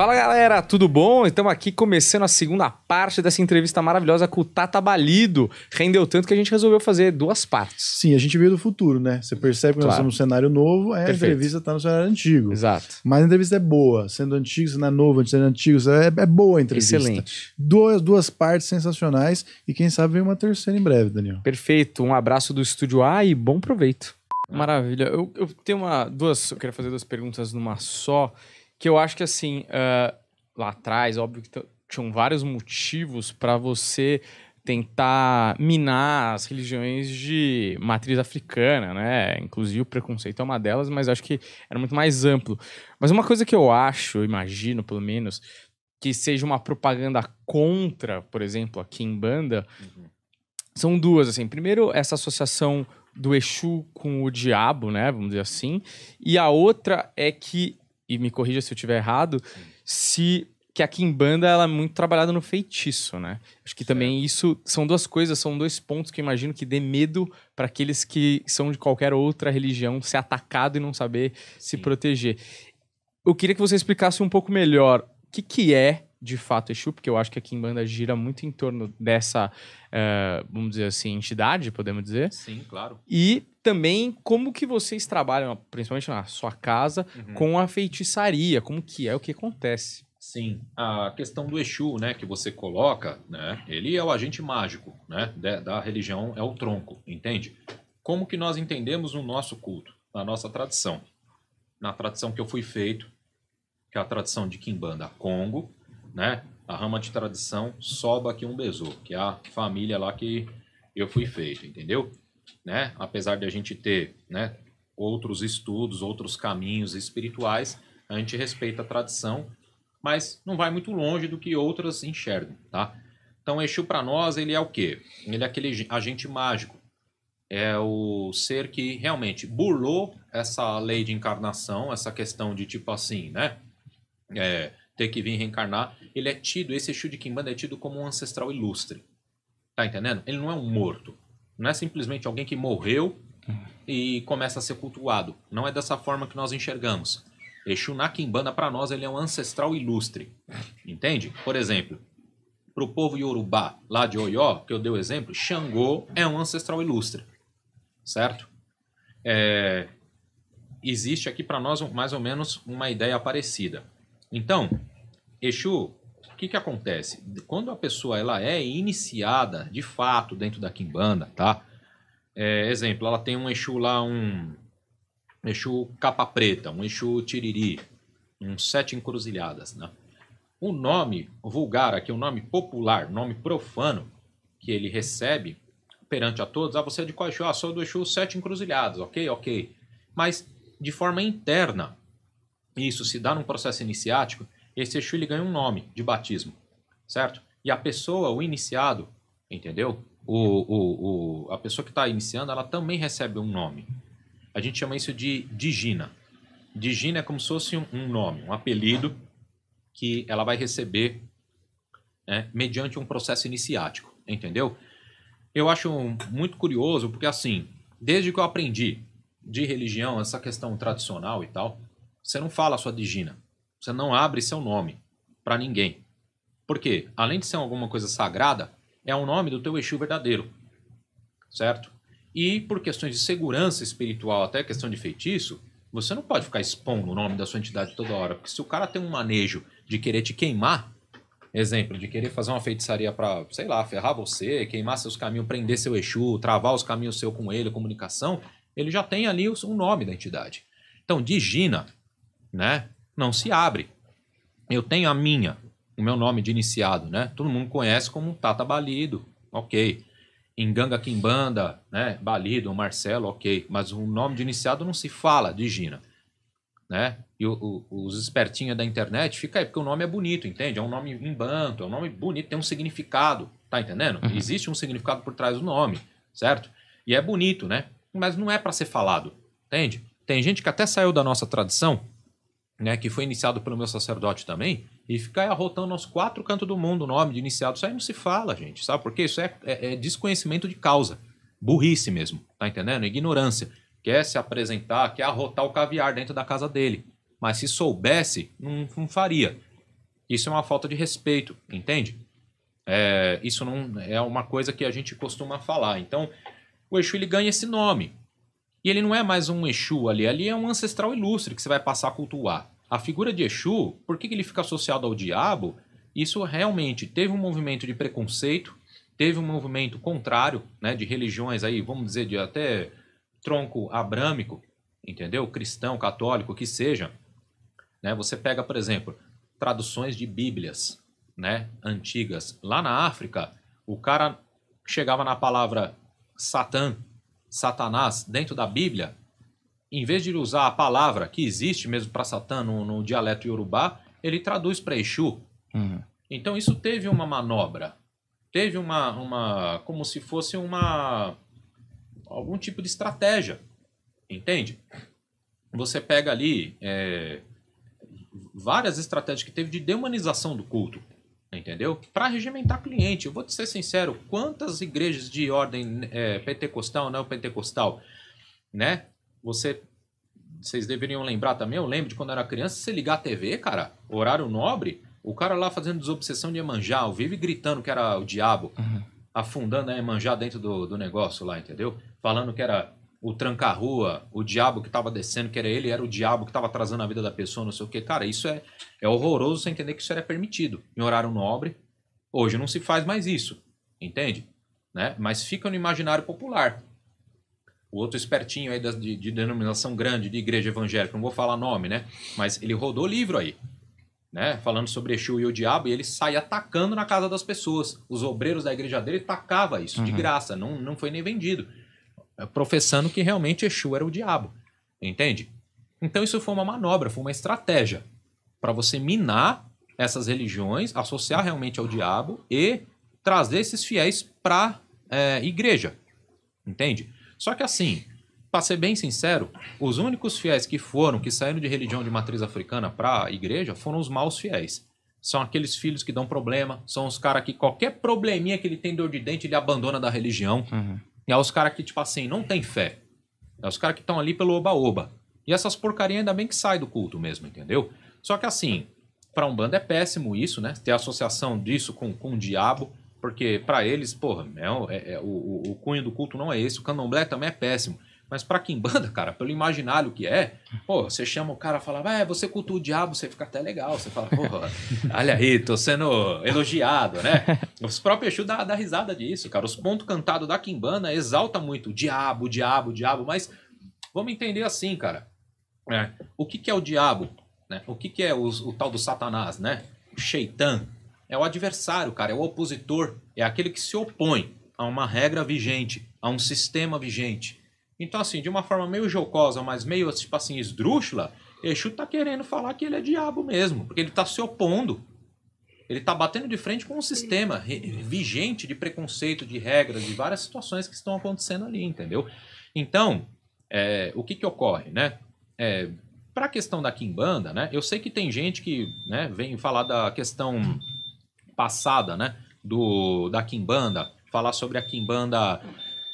Fala galera, tudo bom? Estamos aqui começando a segunda parte dessa entrevista maravilhosa com o Tata Balido. Rendeu tanto que a gente resolveu fazer duas partes. Sim, a gente veio do futuro, né? Você percebe que claro. nós estamos num cenário novo, é, a entrevista está no cenário antigo. Exato. Mas a entrevista é boa. Sendo antigo, sendo novo, sendo antigo, é, é boa a entrevista. Excelente. Duas, duas partes sensacionais e quem sabe vem uma terceira em breve, Daniel. Perfeito. Um abraço do Estúdio A e bom proveito. Maravilha. Eu, eu tenho uma, duas, eu queria fazer duas perguntas numa só que eu acho que assim, uh, lá atrás, óbvio que tinham vários motivos para você tentar minar as religiões de matriz africana, né? Inclusive o preconceito é uma delas, mas acho que era muito mais amplo. Mas uma coisa que eu acho, imagino pelo menos, que seja uma propaganda contra, por exemplo, aqui em banda, uhum. são duas assim. Primeiro, essa associação do Exu com o diabo, né? Vamos dizer assim. E a outra é que e me corrija se eu estiver errado, se que a Kimbanda ela é muito trabalhada no feitiço, né? Acho que certo. também isso são duas coisas, são dois pontos que eu imagino que dê medo para aqueles que são de qualquer outra religião ser atacado e não saber Sim. se proteger. Eu queria que você explicasse um pouco melhor o que, que é de fato Exu, porque eu acho que a Kimbanda gira muito em torno dessa, uh, vamos dizer assim, entidade, podemos dizer. Sim, claro. E também como que vocês trabalham, principalmente na sua casa, uhum. com a feitiçaria, como que é o que acontece. Sim, a questão do Exu, né, que você coloca, né, ele é o agente mágico, né, da, da religião é o tronco, entende? Como que nós entendemos o nosso culto, a nossa tradição? Na tradição que eu fui feito, que é a tradição de Kimbanda Congo, né, a rama de tradição Soba Kiumbezo, que é a família lá que eu fui feito, entendeu? né? Apesar de a gente ter, né, outros estudos, outros caminhos espirituais, a gente respeita a tradição, mas não vai muito longe do que outras enxergam, tá? Então, Exu para nós, ele é o quê? Ele é aquele agente mágico. É o ser que realmente burlou essa lei de encarnação, essa questão de tipo assim, né? É, ter que vir reencarnar. Ele é tido, esse Exu de Kimbanda é tido como um ancestral ilustre. Tá entendendo? Ele não é um morto. Não é simplesmente alguém que morreu e começa a ser cultuado. Não é dessa forma que nós enxergamos. Exu na Quimbanda, para nós, ele é um ancestral ilustre. Entende? Por exemplo, para o povo Yorubá, lá de Oió, que eu dei o exemplo, Xangô é um ancestral ilustre. Certo? É... existe aqui para nós mais ou menos uma ideia parecida. Então, Exu que, que acontece? Quando a pessoa ela é iniciada, de fato, dentro da Kimbanda, tá? É, exemplo, ela tem um Exu lá, um Exu capa preta, um Exu tiriri, um sete encruzilhadas, né? O nome vulgar aqui, o nome popular, nome profano que ele recebe perante a todos, ah, você é de qual Exu? Ah, sou do Exu sete encruzilhadas, ok, ok. Mas, de forma interna, isso se dá num processo iniciático, esse Exu ele ganha um nome de batismo, certo? E a pessoa, o iniciado, entendeu? O, o, o a pessoa que está iniciando, ela também recebe um nome. A gente chama isso de Digina. Digina é como se fosse um, um nome, um apelido que ela vai receber né, mediante um processo iniciático, entendeu? Eu acho muito curioso porque, assim, desde que eu aprendi de religião, essa questão tradicional e tal, você não fala a sua Digina. Você não abre seu nome para ninguém. Por quê? Além de ser alguma coisa sagrada, é o nome do teu Exu verdadeiro. Certo? E por questões de segurança espiritual, até questão de feitiço, você não pode ficar expondo o nome da sua entidade toda hora. Porque se o cara tem um manejo de querer te queimar, exemplo, de querer fazer uma feitiçaria para, sei lá, ferrar você, queimar seus caminhos, prender seu Exu, travar os caminhos seu com ele, comunicação, ele já tem ali o um nome da entidade. Então, Digina, né? não se abre. Eu tenho a minha, o meu nome de iniciado, né? Todo mundo conhece como Tata Balido, ok. Enganga banda né? Balido, Marcelo, ok. Mas o nome de iniciado não se fala de Gina, né? E o, o, os espertinhos da internet fica aí, porque o nome é bonito, entende? É um nome em banto, é um nome bonito, tem um significado, tá entendendo? Uhum. Existe um significado por trás do nome, certo? E é bonito, né? Mas não é para ser falado, entende? Tem gente que até saiu da nossa tradição né, que foi iniciado pelo meu sacerdote também, e ficar arrotando aos quatro cantos do mundo o nome de iniciado, isso aí não se fala, gente, sabe? Porque isso é, é, é desconhecimento de causa, burrice mesmo, tá entendendo? Ignorância. Quer se apresentar, quer arrotar o caviar dentro da casa dele, mas se soubesse, não, não faria. Isso é uma falta de respeito, entende? É, isso não é uma coisa que a gente costuma falar. Então, o Exu ele ganha esse nome, e ele não é mais um Exu ali, ali é um ancestral ilustre que você vai passar a cultuar. A figura de Exu, por que ele fica associado ao diabo? Isso realmente teve um movimento de preconceito, teve um movimento contrário, né, de religiões aí, vamos dizer, de até tronco abrâmico, entendeu? Cristão, católico, que seja. Né? Você pega, por exemplo, traduções de Bíblias, né, antigas. Lá na África, o cara chegava na palavra Satã, Satanás dentro da Bíblia, em vez de ele usar a palavra que existe mesmo para Satã no, no, dialeto iorubá, ele traduz para Exu. Uhum. Então isso teve uma manobra, teve uma, uma como se fosse uma algum tipo de estratégia, entende? Você pega ali é, várias estratégias que teve de demonização do culto. Entendeu? Para regimentar cliente. Eu vou te ser sincero, quantas igrejas de ordem é, pentecostal, não pentecostal, né? Você, vocês deveriam lembrar também, eu lembro de quando era criança, você ligar a TV, cara, horário nobre, o cara lá fazendo desobsessão de Emanjá, vive gritando que era o diabo, uhum. afundando a Emanjá dentro do, do negócio lá, entendeu? Falando que era o tranca-rua, o diabo que estava descendo, que era ele, era o diabo que estava atrasando a vida da pessoa, não sei o que. Cara, isso é, é horroroso você entender que isso era permitido em horário nobre. Hoje não se faz mais isso, entende? Né? Mas fica no imaginário popular. O outro espertinho aí da, de, de, denominação grande, de igreja evangélica, não vou falar nome, né? Mas ele rodou livro aí, né? Falando sobre Exu e o diabo, e ele sai atacando na casa das pessoas. Os obreiros da igreja dele tacava isso uhum. de graça, não, não foi nem vendido. Eh, professando que realmente Exu era o diabo. Entende? Então isso foi uma manobra, foi uma estratégia para você minar essas religiões, associar realmente ao diabo e trazer esses fiéis para é, eh, igreja. Entende? Só que assim, para ser bem sincero, os únicos fiéis que foram, que saíram de religião de matriz africana para igreja, foram os maus fiéis. São aqueles filhos que dão problema, são os caras que qualquer probleminha que ele tem dor de dente, ele abandona da religião. Uhum. E é os caras que, tipo assim, não tem fé. É os caras que estão ali pelo oba-oba. E essas porcarias ainda bem que sai do culto mesmo, entendeu? Só que assim, para um bando é péssimo isso, né? Ter associação disso com, com o diabo, porque para eles, porra, é, é, é o, o, o cunho do culto não é esse. O candomblé também é péssimo. Mas pra Kimbanda, cara, pelo imaginário que é, pô, você chama o cara fala, é, você cultua o diabo, você fica até legal. Você fala, porra, olha aí, tô sendo elogiado, né? Os próprios Exu dá, dá risada disso, cara. Os pontos cantados da Kimbanda exalta muito o diabo, o diabo, o diabo, mas vamos entender assim, cara. É, o que, que é o diabo? Né? O que, que é o, o tal do Satanás, né? O Sheitan. É o adversário, cara, é o opositor, é aquele que se opõe a uma regra vigente, a um sistema vigente então, assim, de uma forma meio jocosa, mas meio, tipo assim, esdrúxula, Exu tá querendo falar que ele é diabo mesmo, porque ele tá se opondo. Ele tá batendo de frente com um sistema vigente de preconceito, de regras, de várias situações que estão acontecendo ali, entendeu? Então, é, o que que ocorre, né? É, Para a questão da Kimbanda, né? Eu sei que tem gente que né, vem falar da questão passada, né? Do, da Kimbanda, falar sobre a Kimbanda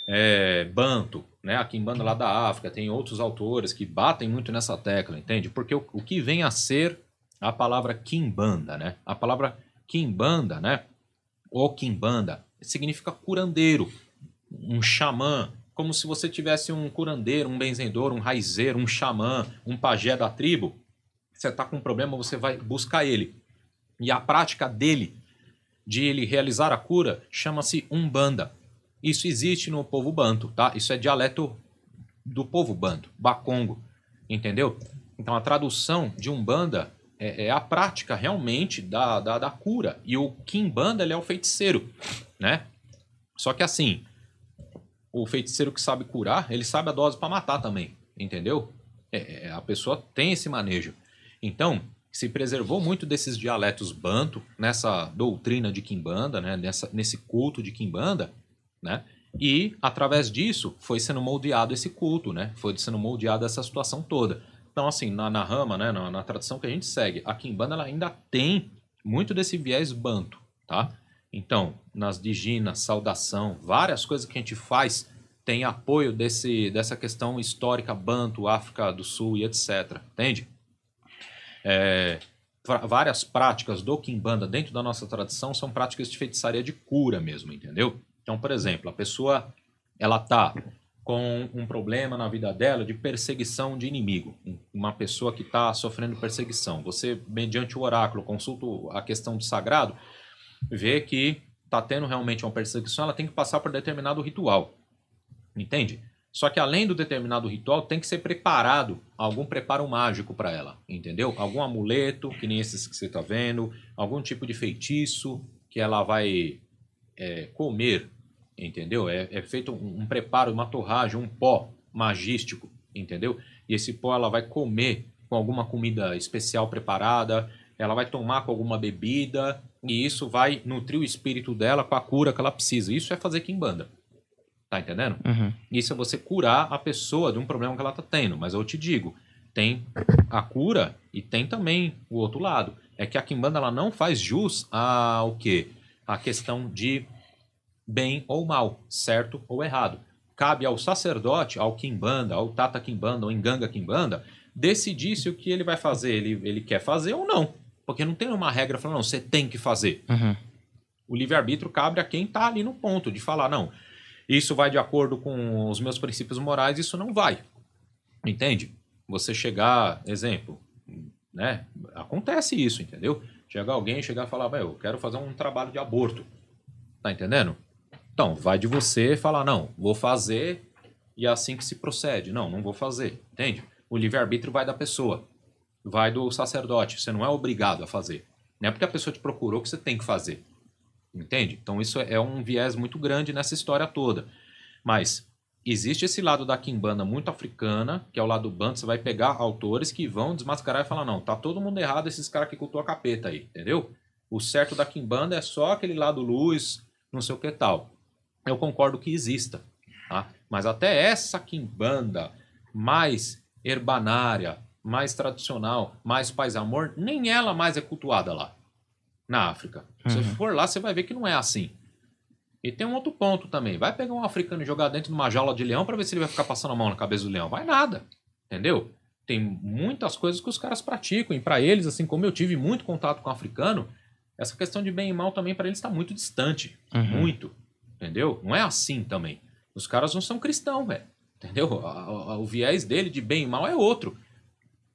é, Banto, né, a Kimbanda lá da África, tem outros autores que batem muito nessa tecla, entende? Porque o, o que vem a ser a palavra Kimbanda, né? A palavra Kimbanda, né? Ou Kimbanda, significa curandeiro, um xamã, como se você tivesse um curandeiro, um benzedor, um raizeiro, um xamã, um pajé da tribo. Você está com um problema, você vai buscar ele. E a prática dele, de ele realizar a cura, chama-se umbanda. Isso existe no povo banto, tá? Isso é dialeto do povo banto, bacongo, entendeu? Então a tradução de umbanda é, é a prática realmente da, da, da, cura. E o quimbanda ele é o feiticeiro, né? Só que assim, o feiticeiro que sabe curar, ele sabe a dose para matar também, entendeu? É, é, a pessoa tem esse manejo. Então, se preservou muito desses dialetos banto, nessa doutrina de Quimbanda, né? nessa, nesse culto de Quimbanda, né? E através disso foi sendo moldeado esse culto, né? Foi sendo moldeada essa situação toda. Então, assim, na, na rama, né, na, na, tradição que a gente segue, a Kimbanda ela ainda tem muito desse viés banto, tá? Então, nas diginas, saudação, várias coisas que a gente faz tem apoio desse, dessa questão histórica banto, África do Sul e etc. Entende? É, várias práticas do Kimbanda dentro da nossa tradição são práticas de feitiçaria de cura mesmo, entendeu? Então, por exemplo, a pessoa ela está com um problema na vida dela de perseguição de inimigo, uma pessoa que está sofrendo perseguição. Você, mediante o oráculo, consulta a questão do sagrado, vê que está tendo realmente uma perseguição, ela tem que passar por determinado ritual, entende? Só que além do determinado ritual, tem que ser preparado algum preparo mágico para ela, entendeu? Algum amuleto, que nem esses que você está vendo, algum tipo de feitiço que ela vai é, comer, entendeu? É, é feito um, um, preparo, uma torragem, um pó magístico, entendeu? E esse pó ela vai comer com alguma comida especial preparada, ela vai tomar com alguma bebida, e isso vai nutrir o espírito dela com a cura que ela precisa. Isso é fazer quimbanda. Tá entendendo? Uhum. Isso é você curar a pessoa de um problema que ela tá tendo. Mas eu te digo, tem a cura e tem também o outro lado. É que a quimbanda ela não faz jus ao quê? A questão de bem ou mal, certo ou errado. Cabe ao sacerdote, ao Kimbanda, ao Tata Kimbanda, ao Enganga Kimbanda, decidir se o que ele vai fazer, ele, ele quer fazer ou não. Porque não tem uma regra falando, não, você tem que fazer. Uhum. O livre-arbítrio cabe a quem está ali no ponto de falar, não, isso vai de acordo com os meus princípios morais, isso não vai. Entende? Você chegar, exemplo, né? Acontece isso, entendeu? Chegar alguém, chegar e falar, eu quero fazer um trabalho de aborto. Tá entendendo? Então, vai de você falar, não, vou fazer e é assim que se procede. Não, não vou fazer, entende? O livre-arbítrio vai da pessoa, vai do sacerdote. Você não é obrigado a fazer. Não é porque a pessoa te procurou que você tem que fazer, entende? Então, isso é um viés muito grande nessa história toda. Mas existe esse lado da quimbanda muito africana, que é o lado bando, você vai pegar autores que vão desmascarar e falar, não, tá todo mundo errado esses caras que cultuam a capeta aí, entendeu? O certo da quimbanda é só aquele lado luz, não sei o que tal eu concordo que exista. Tá? Mas até essa quimbanda mais herbanária, mais tradicional, mais paz amor, nem ela mais é cultuada lá na África. Se uhum. você for lá, você vai ver que não é assim. E tem um outro ponto também. Vai pegar um africano e jogar dentro de uma jaula de leão para ver se ele vai ficar passando a mão na cabeça do leão. Vai nada. Entendeu? Tem muitas coisas que os caras praticam. E para eles, assim como eu tive muito contato com o africano, essa questão de bem e mal também para eles está muito distante. Uhum. Muito. Entendeu? Não é assim também. Os caras não são cristãos, velho. Entendeu? O, o viés dele de bem e mal é outro.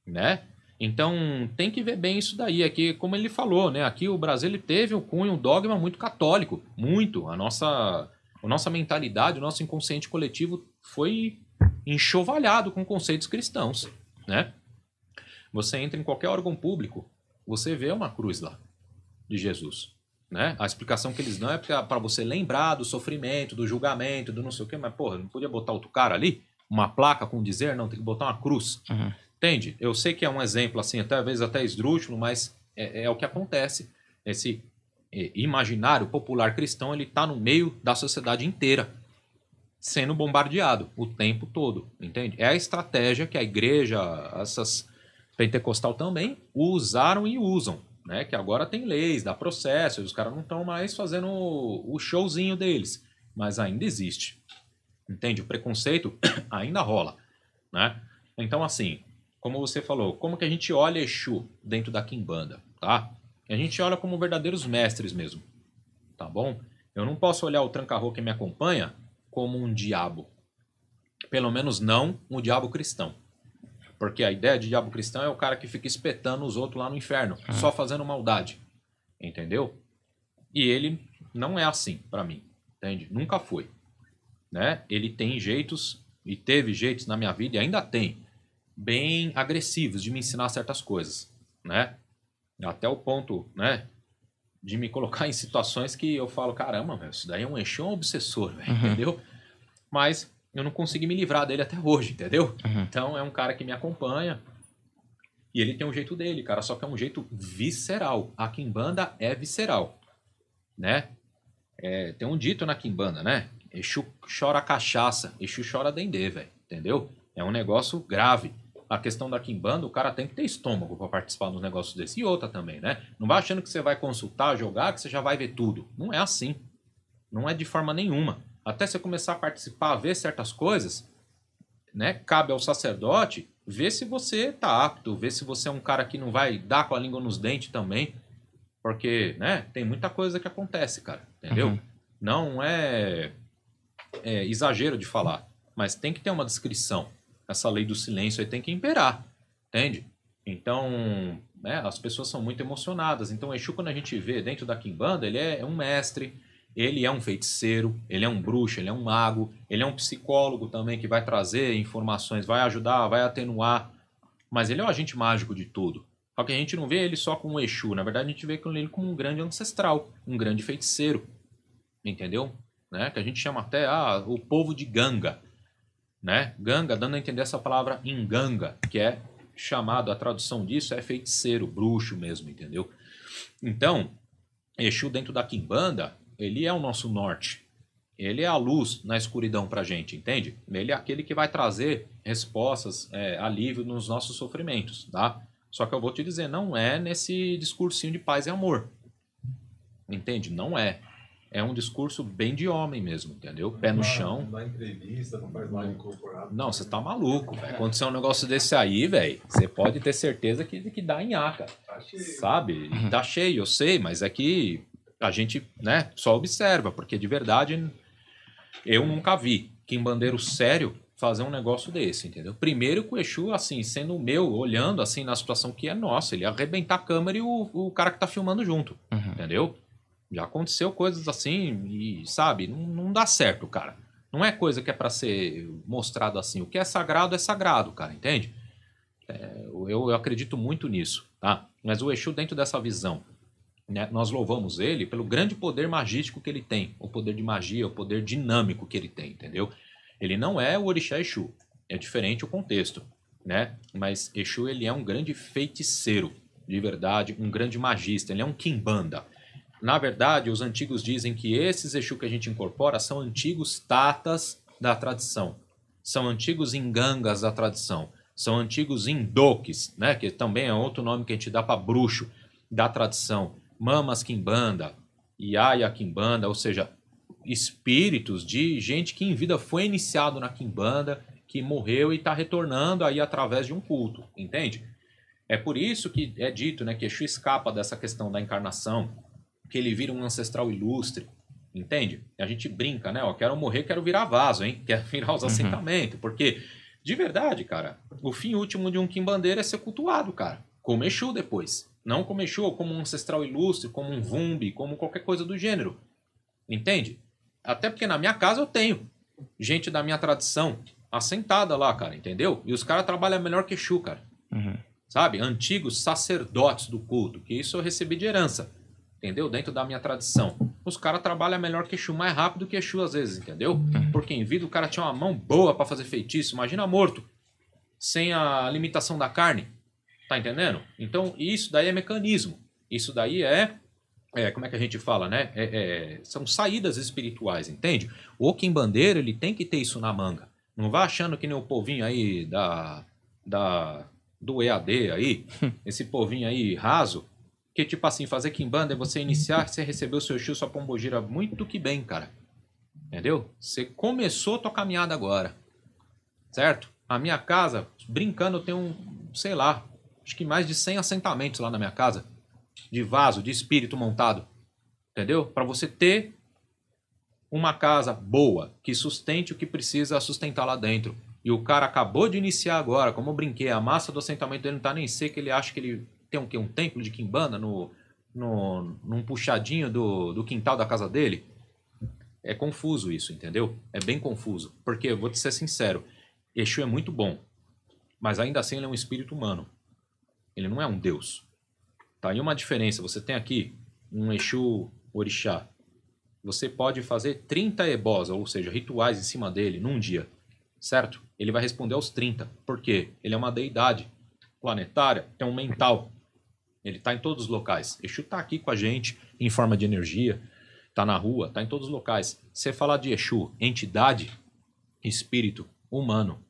Né? Então tem que ver bem isso daí. Aqui, como ele falou, né? Aqui o Brasil ele teve um cunho, um dogma muito católico. Muito. A nossa, a nossa mentalidade, o nosso inconsciente coletivo foi enxovalhado com conceitos cristãos. Né? Você entra em qualquer órgão público, você vê uma cruz lá de Jesus. Né? A explicação que eles dão é para ah, você lembrar do sofrimento, do julgamento, do não sei o quê, mas, porra, não podia botar outro cara ali? Uma placa com dizer? Não, tem que botar uma cruz. Uhum. Entende? Eu sei que é um exemplo, assim, até às vezes até esdrúxulo, mas é, é o que acontece. Esse é, imaginário popular cristão, ele está no meio da sociedade inteira, sendo bombardeado o tempo todo, entende? É a estratégia que a igreja, essas pentecostal também, usaram e usam né? Que agora tem leis, dá processo, os caras não estão mais fazendo o showzinho deles, mas ainda existe. Entende? O preconceito ainda rola, né? Então, assim, como você falou, como que a gente olha Exu dentro da Kimbanda, tá? A gente olha como verdadeiros mestres mesmo, tá bom? Eu não posso olhar o trancarro que me acompanha como um diabo. Pelo menos não um diabo cristão. Porque a ideia de diabo cristão é o cara que fica espetando os outros lá no inferno, é. só fazendo maldade. Entendeu? E ele não é assim para mim, entende? Nunca foi. Né? Ele tem jeitos e teve jeitos na minha vida e ainda tem bem agressivos de me ensinar certas coisas, né? Até o ponto, né, de me colocar em situações que eu falo, caramba, meu, isso daí é um enxão obsessor, uhum. entendeu? Mas eu não consegui me livrar dele até hoje, entendeu? Uhum. Então é um cara que me acompanha e ele tem um jeito dele, cara, só que é um jeito visceral. A Kimbanda é visceral, né? É, tem um dito na Kimbanda, né? Exu chora cachaça, Exu chora dendê, velho, entendeu? É um negócio grave. A questão da Kimbanda, o cara tem que ter estômago para participar dos negócios desse. E outra também, né? Não vai achando que você vai consultar, jogar, que você já vai ver tudo. Não é assim. Não é de forma nenhuma até você começar a participar, ver certas coisas, né? Cabe ao sacerdote ver se você está apto, ver se você é um cara que não vai dar com a língua nos dentes também, porque, né? Tem muita coisa que acontece, cara, entendeu? Uhum. Não é, é exagero de falar, mas tem que ter uma descrição. Essa lei do silêncio aí tem que imperar, entende? Então, né, as pessoas são muito emocionadas. Então, Exu, quando a gente vê dentro da Kimbanda, ele é, é um mestre, ele é um feiticeiro, ele é um bruxo, ele é um mago, ele é um psicólogo também que vai trazer informações, vai ajudar, vai atenuar. Mas ele é o agente mágico de tudo. Só que a gente não vê ele só como um Exu, na verdade a gente vê ele como um grande ancestral, um grande feiticeiro. Entendeu? Né? Que a gente chama até ah, o povo de Ganga. Né? Ganga, dando a entender essa palavra em Ganga, que é chamado, a tradução disso é feiticeiro, bruxo mesmo, entendeu? Então, Exu dentro da Kimbanda ele é o nosso norte. Ele é a luz na escuridão para a gente, entende? Ele é aquele que vai trazer respostas, é, alívio nos nossos sofrimentos, tá? Só que eu vou te dizer, não é nesse discursinho de paz e amor. Entende? Não é. É um discurso bem de homem mesmo, entendeu? Pé no chão. Não entrevista, não faz live Não, você tá maluco, velho. é um negócio desse aí, velho, você pode ter certeza que, que dá em aca, Tá cheio. Sabe? Tá cheio, eu sei, mas é que a gente né, só observa, porque de verdade eu nunca vi Kim Bandeiro sério fazer um negócio desse, entendeu? Primeiro que o Exu, assim, sendo o meu, olhando assim na situação que é nossa, ele ia arrebentar a câmera e o, o cara que tá filmando junto, uhum. entendeu? Já aconteceu coisas assim e, sabe, não, não dá certo, cara. Não é coisa que é para ser mostrado assim. O que é sagrado é sagrado, cara, entende? É, eu, eu acredito muito nisso, tá? Mas o Exu dentro dessa visão né? Nós louvamos ele pelo grande poder magístico que ele tem, o poder de magia, o poder dinâmico que ele tem, entendeu? Ele não é o orixá Exu, é diferente o contexto, né? Mas Exu ele é um grande feiticeiro, de verdade, um grande magista, ele é um kimbanda Na verdade, os antigos dizem que esses Exu que a gente incorpora são antigos tatas da tradição, são antigos engangas da tradição, são antigos indoques, né? que também é outro nome que a gente dá para bruxo da tradição mamas quimbanda, iaia quimbanda, ou seja, espíritos de gente que em vida foi iniciado na quimbanda, que morreu e está retornando aí através de um culto, entende? É por isso que é dito né, que Exu escapa dessa questão da encarnação, que ele vira um ancestral ilustre, entende? A gente brinca, né? Ó, quero morrer, quero virar vaso, hein? Quero virar os uhum. assentamentos, porque de verdade, cara, o fim último de um quimbandeiro é ser cultuado, cara, como Exu depois. Não como Exu, como um ancestral ilustre, como um Vumbi, como qualquer coisa do gênero. Entende? Até porque na minha casa eu tenho gente da minha tradição assentada lá, cara, entendeu? E os caras trabalham melhor que Exu, cara. Uhum. Sabe? Antigos sacerdotes do culto, que isso eu recebi de herança, entendeu? Dentro da minha tradição. Os caras trabalham melhor que Exu, mais rápido que Exu às vezes, entendeu? Uhum. Porque em vida o cara tinha uma mão boa para fazer feitiço, imagina morto, sem a limitação da carne. Tá entendendo? Então, isso daí é mecanismo. Isso daí é, é como é que a gente fala, né? É, é, são saídas espirituais, entende? O Kim Bandeira, ele tem que ter isso na manga. Não vá achando que nem o povinho aí da, da, do EAD aí, esse povinho aí raso, que tipo assim, fazer Kimbanda é você iniciar, você recebeu seu Exu, sua pombogira muito que bem, cara. Entendeu? Você começou a tua caminhada agora. Certo? A minha casa, brincando, eu tenho um, sei lá, acho que mais de 100 assentamentos lá na minha casa, de vaso, de espírito montado. Entendeu? Para você ter uma casa boa, que sustente o que precisa sustentar lá dentro. E o cara acabou de iniciar agora, como eu brinquei, a massa do assentamento dele não tá nem seca, ele acha que ele tem um, que, um templo de quimbanda no, no, num puxadinho do, do quintal da casa dele. É confuso isso, entendeu? É bem confuso. Porque, vou te ser sincero, Exu é muito bom, mas ainda assim ele é um espírito humano. Ele não é um deus. Tá aí uma diferença. Você tem aqui um Exu Orixá. Você pode fazer 30 ebós, ou seja, rituais em cima dele num dia, certo? Ele vai responder aos 30. Por quê? Ele é uma deidade planetária, é um mental. Ele está em todos os locais. Exu está aqui com a gente em forma de energia, está na rua, está em todos os locais. Você falar de Exu, entidade, espírito, humano,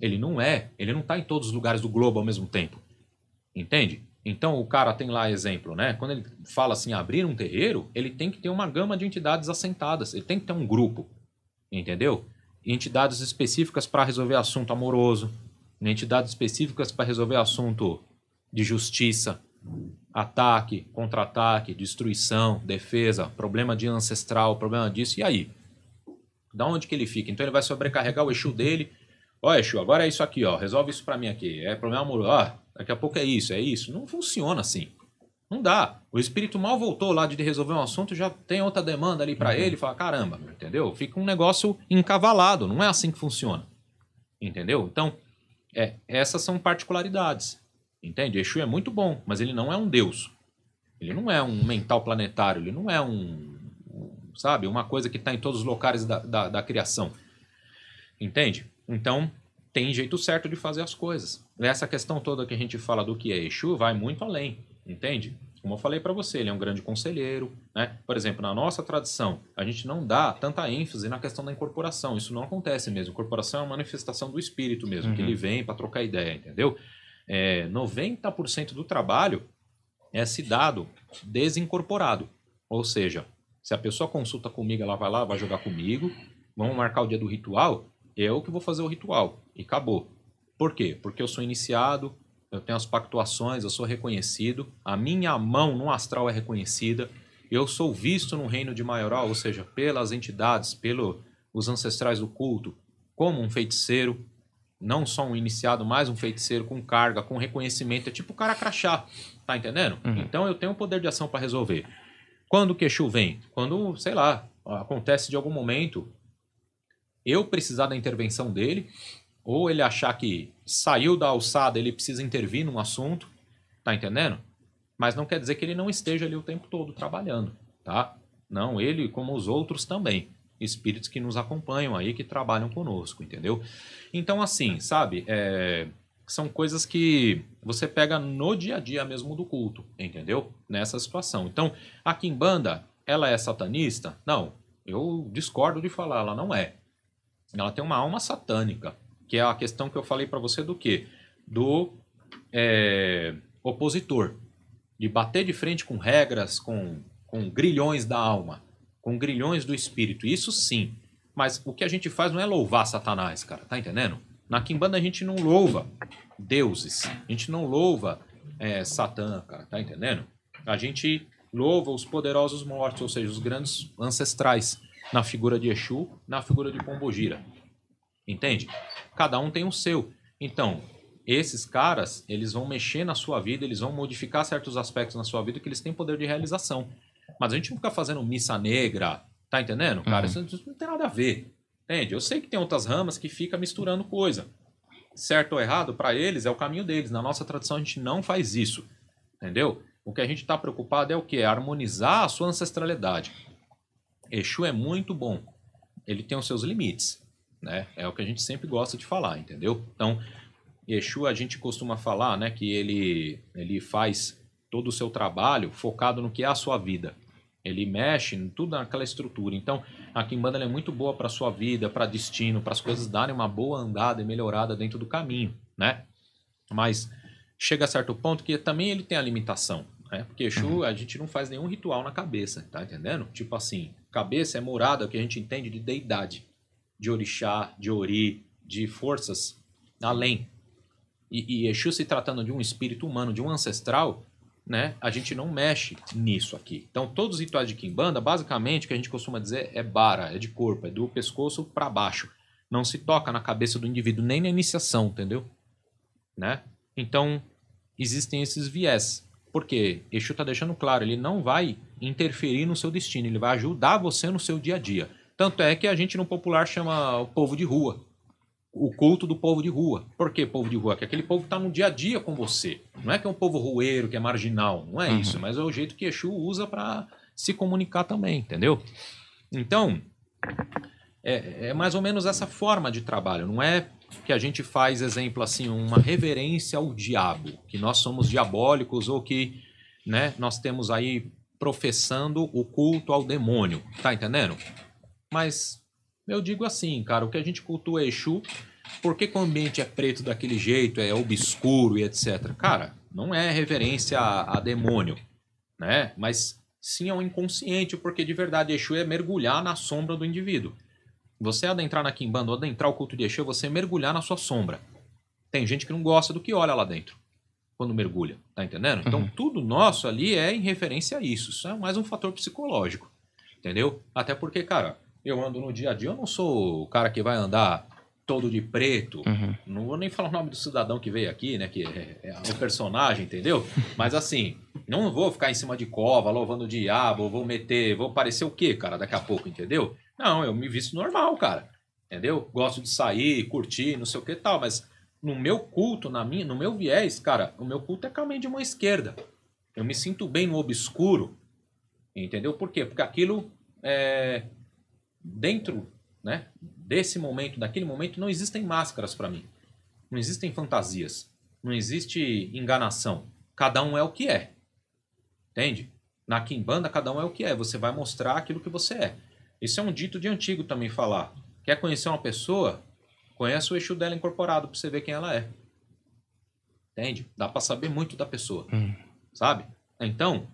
ele não é, ele não está em todos os lugares do globo ao mesmo tempo. Entende? Então o cara tem lá exemplo, né? Quando ele fala assim abrir um terreiro, ele tem que ter uma gama de entidades assentadas, ele tem que ter um grupo, entendeu? Entidades específicas para resolver assunto amoroso, entidades específicas para resolver assunto de justiça, ataque, contra-ataque, destruição, defesa, problema de ancestral, problema disso e aí. Da onde que ele fica? Então ele vai sobrecarregar o eixo dele. Ó, eixo, agora é isso aqui, ó. Resolve isso para mim aqui. É problema amoroso, ó daqui a pouco é isso, é isso. Não funciona assim. Não dá. O espírito mal voltou lá de resolver um assunto, já tem outra demanda ali para uhum. ele, fala, caramba, entendeu? Fica um negócio encavalado, não é assim que funciona. Entendeu? Então, é, essas são particularidades. Entende? Exu é muito bom, mas ele não é um deus. Ele não é um mental planetário, ele não é um, sabe, uma coisa que está em todos os locais da, da, da criação. Entende? Então, tem jeito certo de fazer as coisas. Essa questão toda que a gente fala do que é Exu vai muito além, entende? Como eu falei para você, ele é um grande conselheiro, né? Por exemplo, na nossa tradição, a gente não dá tanta ênfase na questão da incorporação. Isso não acontece mesmo. Incorporação é uma manifestação do espírito mesmo, uhum. que ele vem para trocar ideia, entendeu? É, 90% do trabalho é se dado desincorporado. Ou seja, se a pessoa consulta comigo, ela vai lá, vai jogar comigo, vamos marcar o dia do ritual, é eu que vou fazer o ritual e acabou. Por quê? Porque eu sou iniciado, eu tenho as pactuações, eu sou reconhecido, a minha mão no astral é reconhecida, eu sou visto no reino de maioral, ou seja, pelas entidades, pelos ancestrais do culto, como um feiticeiro, não só um iniciado, mas um feiticeiro com carga, com reconhecimento, é tipo o cara crachá, tá entendendo? Uhum. Então eu tenho um poder de ação para resolver. Quando o queixo vem? Quando, sei lá, acontece de algum momento eu precisar da intervenção dele, ou ele achar que saiu da alçada, ele precisa intervir num assunto, tá entendendo? Mas não quer dizer que ele não esteja ali o tempo todo trabalhando, tá? Não, ele como os outros também. Espíritos que nos acompanham aí, que trabalham conosco, entendeu? Então, assim, sabe, é, são coisas que você pega no dia a dia mesmo do culto, entendeu? Nessa situação. Então, a Kimbanda, ela é satanista? Não, eu discordo de falar, ela não é. Ela tem uma alma satânica, que é a questão que eu falei para você do quê? Do é, opositor, de bater de frente com regras, com, com grilhões da alma, com grilhões do espírito. Isso sim. Mas o que a gente faz não é louvar Satanás, cara, tá entendendo? Na Kimbanda a gente não louva deuses, a gente não louva é, Satã, cara, tá entendendo? A gente louva os poderosos mortos, ou seja, os grandes ancestrais, na figura de Exu, na figura de Pombogira. Entende? cada um tem o seu. Então, esses caras, eles vão mexer na sua vida, eles vão modificar certos aspectos na sua vida que eles têm poder de realização. Mas a gente não fica fazendo missa negra, tá entendendo, cara? Uhum. Isso não tem nada a ver, entende? Eu sei que tem outras ramas que fica misturando coisa. Certo ou errado, para eles é o caminho deles. Na nossa tradição a gente não faz isso, entendeu? O que a gente está preocupado é o quê? É harmonizar a sua ancestralidade. Exu é muito bom. Ele tem os seus limites né? É o que a gente sempre gosta de falar, entendeu? Então, Yeshua a gente costuma falar, né, que ele ele faz todo o seu trabalho focado no que é a sua vida. Ele mexe em tudo naquela estrutura. Então, a Kimbanda é muito boa para sua vida, para destino, para as coisas darem uma boa andada e melhorada dentro do caminho, né? Mas chega a certo ponto que também ele tem a limitação, né? Porque Exu, uhum. a gente não faz nenhum ritual na cabeça, tá entendendo? Tipo assim, cabeça é morada, o que a gente entende de deidade de orixá, de ori, de forças além. E, e Exu se tratando de um espírito humano, de um ancestral, né, a gente não mexe nisso aqui. Então, todos os rituais de Kimbanda, basicamente, o que a gente costuma dizer é bara, é de corpo, é do pescoço para baixo. Não se toca na cabeça do indivíduo, nem na iniciação, entendeu? Né? Então, existem esses viés. Porque Exu está deixando claro, ele não vai interferir no seu destino, ele vai ajudar você no seu dia a dia. Tanto é que a gente no popular chama o povo de rua. O culto do povo de rua. Por que povo de rua? Porque aquele povo está no dia a dia com você. Não é que é um povo rueiro, que é marginal. Não é uhum. isso, mas é o jeito que Exu usa para se comunicar também, entendeu? Então, é, é, mais ou menos essa forma de trabalho. Não é que a gente faz, exemplo, assim, uma reverência ao diabo, que nós somos diabólicos ou que né, nós temos aí professando o culto ao demônio. Tá entendendo? Mas eu digo assim, cara, o que a gente cultua é Exu, por que, o ambiente é preto daquele jeito, é obscuro e etc? Cara, não é reverência a, a demônio, né? Mas sim ao inconsciente, porque de verdade Exu é mergulhar na sombra do indivíduo. Você é adentrar na Kimbanda ou adentrar o culto de Exu, é você mergulhar na sua sombra. Tem gente que não gosta do que olha lá dentro, quando mergulha, tá entendendo? Então uhum. tudo nosso ali é em referência a isso. Isso é mais um fator psicológico, entendeu? Até porque, cara, eu ando no dia a dia. Eu não sou o cara que vai andar todo de preto. Uhum. Não vou nem falar o nome do cidadão que veio aqui, né? Que é, é, é personagem, entendeu? Mas assim, não vou ficar em cima de cova, louvando o diabo, vou meter, vou parecer o quê, cara, daqui a pouco, entendeu? Não, eu me visto normal, cara. Entendeu? Gosto de sair, curtir, não sei o que tal, mas no meu culto, na minha, no meu viés, cara, o meu culto é caminho de mão esquerda. Eu me sinto bem no obscuro. Entendeu? Por quê? Porque aquilo é, dentro né, desse momento, daquele momento, não existem máscaras para mim. Não existem fantasias. Não existe enganação. Cada um é o que é. Entende? Na Kimbanda, cada um é o que é. Você vai mostrar aquilo que você é. Isso é um dito de antigo também falar. Quer conhecer uma pessoa? Conheça o eixo dela incorporado para você ver quem ela é. Entende? Dá para saber muito da pessoa. Hum. Sabe? Então,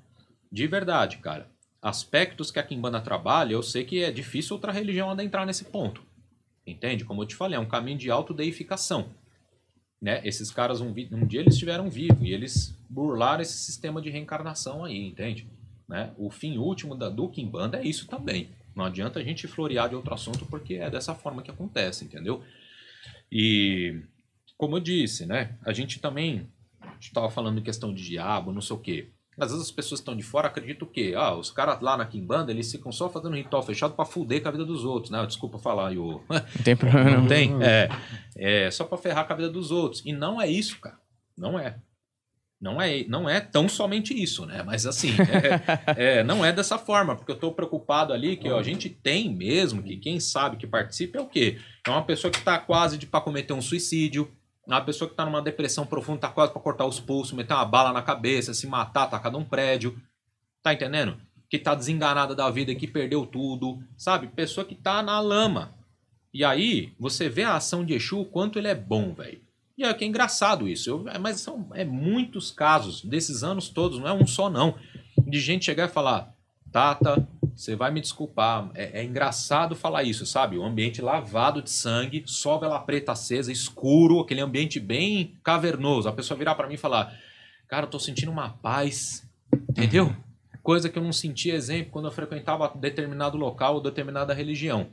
de verdade, cara, aspectos que a Kimbanda trabalha, eu sei que é difícil outra religião adentrar nesse ponto. Entende? Como eu te falei, é um caminho de autodeificação. Né? Esses caras, um, um dia eles estiveram vivos e eles burlaram esse sistema de reencarnação aí, entende? Né? O fim último da, do Kimbanda é isso também. Não adianta a gente florear de outro assunto porque é dessa forma que acontece, entendeu? E, como eu disse, né? A gente também estava falando em questão de diabo, não sei o quê. Às vezes as pessoas estão de fora acreditam que ah, os caras lá na Kimbanda, eles ficam só fazendo ritual fechado para fuder com a vida dos outros, né? Desculpa falar, o Não tem problema. Não tem? É, é só para ferrar com a vida dos outros. E não é isso, cara. Não é. Não é, não é tão somente isso, né? Mas assim, é, é, não é dessa forma, porque eu estou preocupado ali que ó, a gente tem mesmo, que quem sabe que participa é o quê? É uma pessoa que está quase de para cometer um suicídio, a pessoa que está numa depressão profunda, está quase para cortar os pulsos, meter uma bala na cabeça, se matar, tacar num prédio. Tá entendendo? Que está desenganada da vida, que perdeu tudo, sabe? Pessoa que está na lama. E aí, você vê a ação de Exu, o quanto ele é bom, velho. E é que é engraçado isso. Eu, é, mas são é muitos casos, desses anos todos, não é um só não, de gente chegar e falar: Tata, você vai me desculpar, é, é, engraçado falar isso, sabe? Um ambiente lavado de sangue, só vela preta acesa, escuro, aquele ambiente bem cavernoso. A pessoa virar para mim e falar: Cara, eu tô sentindo uma paz, entendeu? Coisa que eu não sentia, exemplo, quando eu frequentava determinado local ou determinada religião.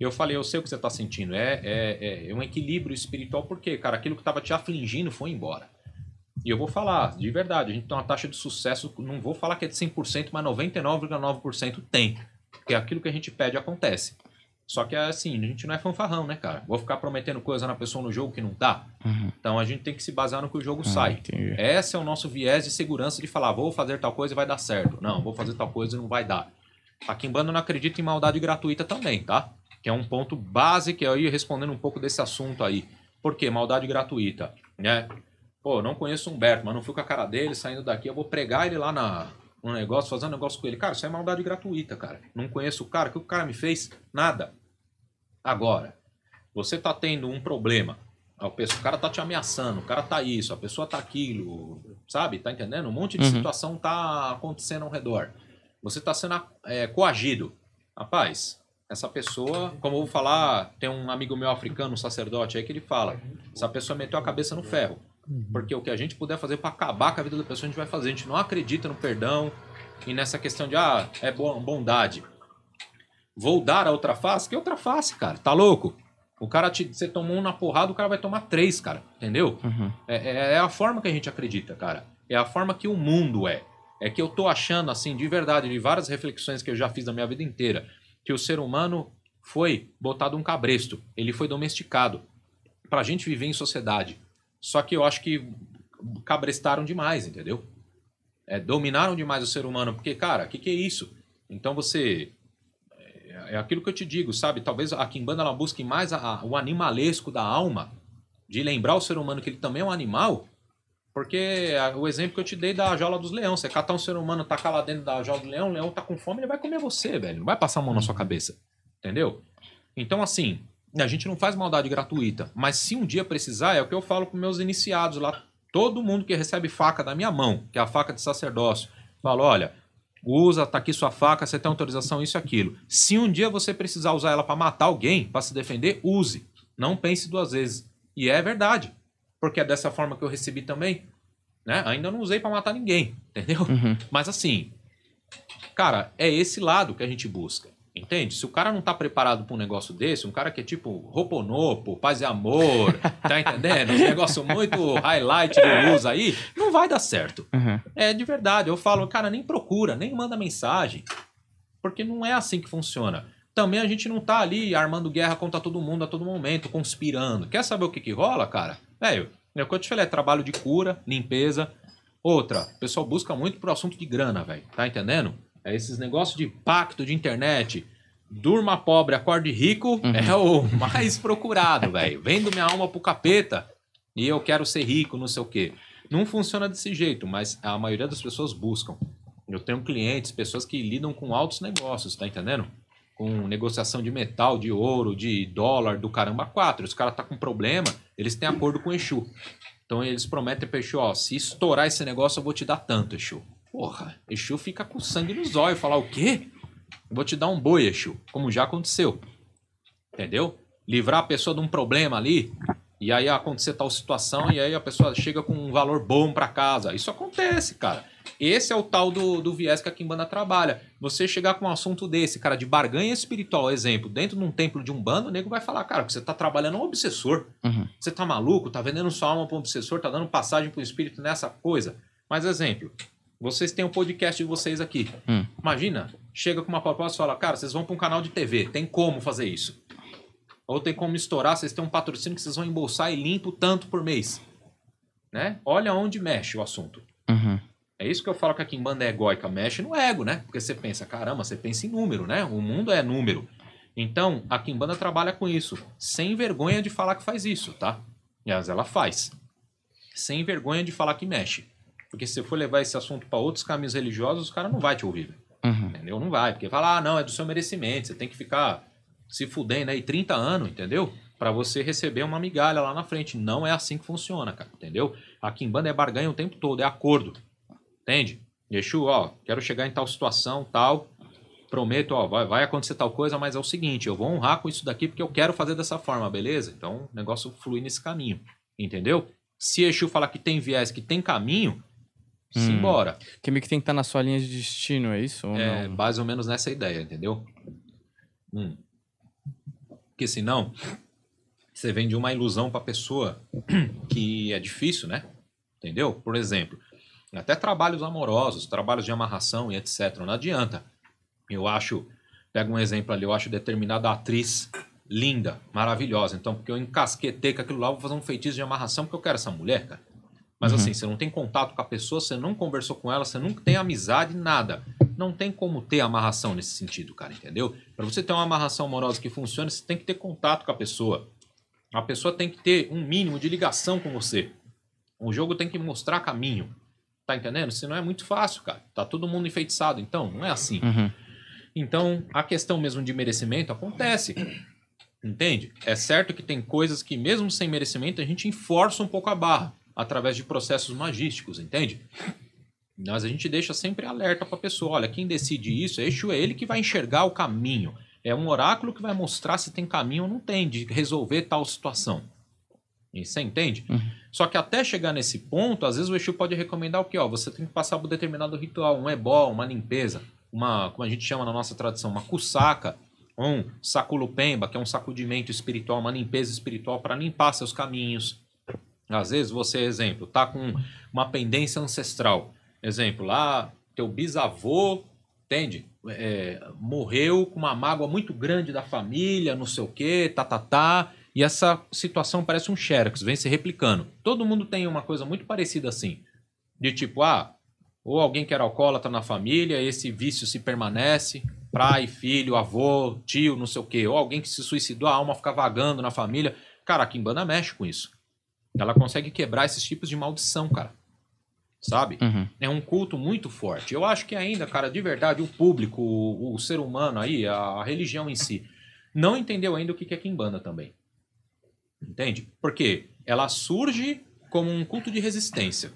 Eu falei, eu sei o que você está sentindo. É, é, é um equilíbrio espiritual, Por quê, cara, aquilo que estava te afligindo foi embora. E eu vou falar, de verdade, a gente tem uma taxa de sucesso, não vou falar que é de 100%, mas 99,9% tem. Porque é aquilo que a gente pede acontece. Só que é assim, a gente não é fanfarrão, né, cara? Vou ficar prometendo coisa na pessoa no jogo que não dá. Uhum. Então a gente tem que se basear no que o jogo ah, sai. Esse é o nosso viés de segurança de falar, vou fazer tal coisa e vai dar certo. Não, vou fazer tal coisa e não vai dar. A Kimbanda não acredita em maldade gratuita também, tá? Que é um ponto básico aí eu ia respondendo um pouco desse assunto aí. Por que maldade gratuita? Né? Pô, não conheço o Humberto, mas não fui com a cara dele saindo daqui, eu vou pregar ele lá na, no negócio, fazer um negócio com ele. Cara, isso é maldade gratuita, cara. Não conheço o cara, o que o cara me fez? Nada. Agora, você tá tendo um problema, o cara tá te ameaçando, o cara tá isso, a pessoa tá aquilo, sabe? Tá entendendo? Um monte de uhum. situação tá acontecendo ao redor. Você tá sendo é, coagido. Rapaz, essa pessoa, como eu vou falar, tem um amigo meu africano, um sacerdote aí, que ele fala: essa pessoa meteu a cabeça no ferro. Uhum. Porque o que a gente puder fazer para acabar com a vida da pessoa, a gente vai fazer. A gente não acredita no perdão e nessa questão de, ah, é bondade. Vou dar a outra face? Que outra face, cara? Tá louco? O cara te. Você tomou um na porrada, o cara vai tomar três, cara. Entendeu? Uhum. É, é, é a forma que a gente acredita, cara. É a forma que o mundo é. É que eu tô achando, assim, de verdade, de várias reflexões que eu já fiz na minha vida inteira, que o ser humano foi botado um cabresto, ele foi domesticado. Pra gente viver em sociedade, só que eu acho que cabrestaram demais, entendeu? É, dominaram demais o ser humano, porque, cara, o que, que é isso? Então você. É, é aquilo que eu te digo, sabe? Talvez a Kimbanda ela busque mais a, a, o animalesco da alma, de lembrar o ser humano que ele também é um animal, porque a, o exemplo que eu te dei da jaula dos leões, você catar um ser humano, tacar lá dentro da jaula do leão, o leão tá com fome, ele vai comer você, velho, não vai passar a mão na sua uhum. cabeça, entendeu? Então, assim, a gente não faz maldade gratuita, mas se um dia precisar, é o que eu falo para meus iniciados lá. Todo mundo que recebe faca da minha mão, que é a faca de sacerdócio, fala: olha, usa, tá aqui sua faca, você tem autorização, isso e aquilo. Se um dia você precisar usar ela para matar alguém, para se defender, use. Não pense duas vezes. E é verdade, porque é dessa forma que eu recebi também. Né? Ainda não usei para matar ninguém, entendeu? Uhum. Mas assim, cara, é esse lado que a gente busca. Entende? Se o cara não tá preparado para um negócio desse, um cara que é tipo Roponopo, Paz e Amor, tá entendendo? Um negócio muito highlight do luz aí, não vai dar certo. Uhum. É de verdade. Eu falo, cara, nem procura, nem manda mensagem. Porque não é assim que funciona. Também a gente não tá ali armando guerra contra todo mundo a todo momento, conspirando. Quer saber o que que rola, cara? Velho, é o que eu te falei, é trabalho de cura, limpeza. Outra, o pessoal busca muito pro assunto de grana, velho. Tá entendendo? É esses negócios de pacto de internet. Durma pobre, acorde rico uhum. é o mais procurado, velho. Vendo minha alma pro capeta e eu quero ser rico, não sei o quê. Não funciona desse jeito, mas a maioria das pessoas buscam. Eu tenho clientes, pessoas que lidam com altos negócios, tá entendendo? Com negociação de metal, de ouro, de dólar, do caramba quatro. Os caras tá com problema, eles têm acordo com o Exu. Então eles prometem pro Exu, ó, se estourar esse negócio eu vou te dar tanto, Exu. Porra, Exu fica com sangue nos olhos, falar o quê? Vou te dar um boi, Exu, como já aconteceu. Entendeu? Livrar a pessoa de um problema ali, e aí acontecer tal situação, e aí a pessoa chega com um valor bom para casa. Isso acontece, cara. Esse é o tal do, do viés que a Kimbanda trabalha. Você chegar com um assunto desse, cara, de barganha espiritual, exemplo, dentro de um templo de um bando, o nego vai falar, cara, que você tá trabalhando um obsessor. Uhum. Você tá maluco? Tá vendendo sua alma pra um obsessor? Tá dando passagem pro espírito nessa coisa? Mas, exemplo, vocês têm um podcast de vocês aqui. Hum. Imagina, chega com uma proposta e fala, cara, vocês vão para um canal de TV, tem como fazer isso. Ou tem como estourar, vocês têm um patrocínio que vocês vão embolsar e limpo tanto por mês. Né? Olha onde mexe o assunto. Uhum. É isso que eu falo que a Kimbanda é egoica, mexe no ego, né? Porque você pensa, caramba, você pensa em número, né? O mundo é número. Então, a Kimbanda trabalha com isso, sem vergonha de falar que faz isso, tá? Mas ela faz. Sem vergonha de falar que mexe. Porque se você for levar esse assunto para outros caminhos religiosos, o cara não vai te ouvir. Uhum. Entendeu? Não vai. Porque fala, ah, não, é do seu merecimento. Você tem que ficar se fudendo aí 30 anos, entendeu? Para você receber uma migalha lá na frente. Não é assim que funciona, cara. Entendeu? Aqui em banda é barganha o tempo todo, é acordo. Entende? Exu, ó, quero chegar em tal situação, tal. Prometo, ó, vai, vai acontecer tal coisa, mas é o seguinte, eu vou honrar com isso daqui porque eu quero fazer dessa forma, beleza? Então o negócio flui nesse caminho. Entendeu? Se Exu falar que tem viés, que tem caminho, hum. simbora. Que meio que tem que estar tá na sua linha de destino, é isso? é, mais ou menos nessa ideia, entendeu? Hum. Porque senão, você vende uma ilusão para a pessoa que é difícil, né? Entendeu? Por exemplo, até trabalhos amorosos, trabalhos de amarração e etc. Não adianta. Eu acho, pega um exemplo ali, eu acho determinada atriz linda, maravilhosa. Então, porque eu encasquetei com aquilo lá, vou fazer um feitiço de amarração porque eu quero essa mulher, cara. Mas uhum. assim, você não tem contato com a pessoa, você não conversou com ela, você nunca tem amizade, nada. Não tem como ter amarração nesse sentido, cara, entendeu? Para você ter uma amarração amorosa que funcione, você tem que ter contato com a pessoa. A pessoa tem que ter um mínimo de ligação com você. O jogo tem que mostrar caminho. Tá entendendo? Se não é muito fácil, cara. Tá todo mundo enfeitiçado, então não é assim. Uhum. Então, a questão mesmo de merecimento acontece. Entende? É certo que tem coisas que, mesmo sem merecimento, a gente enforça um pouco a barra através de processos magísticos, entende? Mas a gente deixa sempre alerta para a pessoa, olha, quem decide isso, é Exu é ele que vai enxergar o caminho. É um oráculo que vai mostrar se tem caminho ou não tem de resolver tal situação. você entende? Uhum. Só que até chegar nesse ponto, às vezes o Exu pode recomendar o quê? Ó, você tem que passar por um determinado ritual, um ebó, uma limpeza, uma, como a gente chama na nossa tradição, uma cusaca, um saculupemba, que é um sacudimento espiritual, uma limpeza espiritual para limpar seus caminhos, às vezes você, exemplo, tá com uma pendência ancestral. Exemplo, lá ah, teu bisavô, entende? É, morreu com uma mágoa muito grande da família, não sei o quê, tá, tá, tá. E essa situação parece um xerox, vem se replicando. Todo mundo tem uma coisa muito parecida assim. De tipo, ah, ou alguém que era alcoólatra na família, esse vício se permanece, pai, filho, avô, tio, não sei o quê. Ou alguém que se suicidou, a alma fica vagando na família. Cara, a Kimbanda mexe com isso. Ela consegue quebrar esses tipos de maldição, cara. Sabe? Uhum. É um culto muito forte. Eu acho que ainda, cara, de verdade, o público, o, o ser humano aí, a, a, religião em si, não entendeu ainda o que é Kimbanda também. Entende? Porque ela surge como um culto de resistência.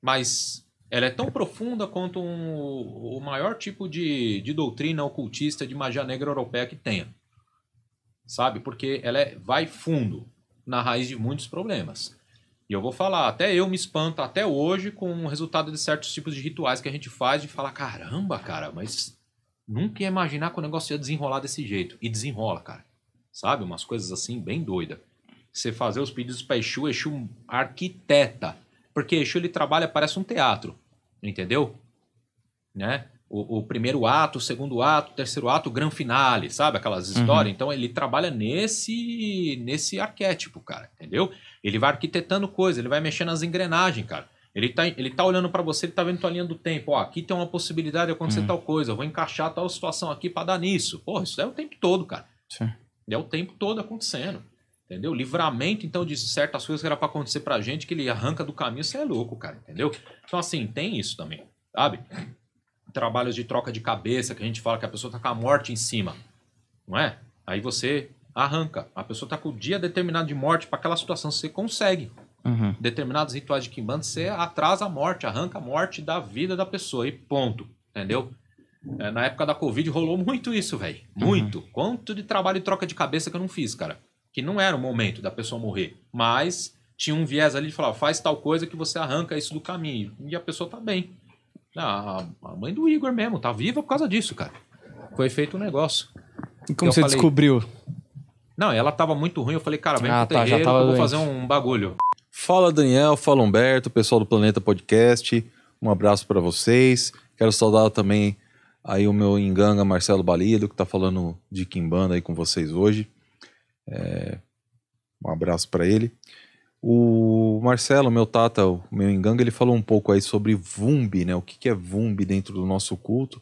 Mas ela é tão profunda quanto um, o maior tipo de, de doutrina ocultista de magia negra europeia que tenha. Sabe? Porque ela é, vai fundo na raiz de muitos problemas. E eu vou falar, até eu me espanto até hoje com o resultado de certos tipos de rituais que a gente faz de falar, caramba, cara, mas nunca ia imaginar que o negócio ia desenrolar desse jeito. E desenrola, cara. Sabe? Umas coisas assim bem doida. Você fazer os pedidos para Exu, Exu é arquiteta. Porque Exu ele trabalha, parece um teatro. Entendeu? Né? o, o, primeiro ato, o segundo ato, o terceiro ato, o gran finale, sabe? Aquelas uhum. histórias. Uhum. Então ele trabalha nesse nesse arquétipo, cara, entendeu? Ele vai arquitetando coisa, ele vai mexendo nas engrenagens, cara. Ele tá, ele tá olhando para você, ele tá vendo tua linha do tempo. Ó, aqui tem uma possibilidade de acontecer uhum. tal coisa, eu vou encaixar tal situação aqui para dar nisso. Porra, isso é o tempo todo, cara. Sim. É o tempo todo acontecendo. Entendeu? Livramento, então, de certas coisas que era para acontecer pra gente, que ele arranca do caminho, você é louco, cara, entendeu? Então, assim, tem isso também, sabe? trabalhos de troca de cabeça, que a gente fala que a pessoa está com a morte em cima, não é? Aí você arranca. A pessoa está com o dia determinado de morte para aquela situação, você consegue. Uhum. Determinados rituais de Kimbanda, você atrasa a morte, arranca a morte da vida da pessoa e ponto, entendeu? É, na época da Covid rolou muito isso, velho. Muito. Uhum. Quanto de trabalho e troca de cabeça que eu não fiz, cara. Que não era o momento da pessoa morrer, mas tinha um viés ali de falar, faz tal coisa que você arranca isso do caminho. E a pessoa tá bem. Ah, a mãe do Igor mesmo, tá viva por causa disso, cara. Foi feito um negócio. E como eu você falei, descobriu? Não, ela tava muito ruim, eu falei, cara, vem ah, pro tá, terreiro, já eu vou fazer um bagulho. Fala Daniel, fala Humberto, pessoal do Planeta Podcast. Um abraço para vocês. Quero saudar também aí o meu enganga Marcelo Balido, que tá falando de Kimbanda aí com vocês hoje. É, um abraço para ele. O Marcelo, meu tata, o meu enganga, ele falou um pouco aí sobre Vumbi, né? O que, é Vumbi dentro do nosso culto.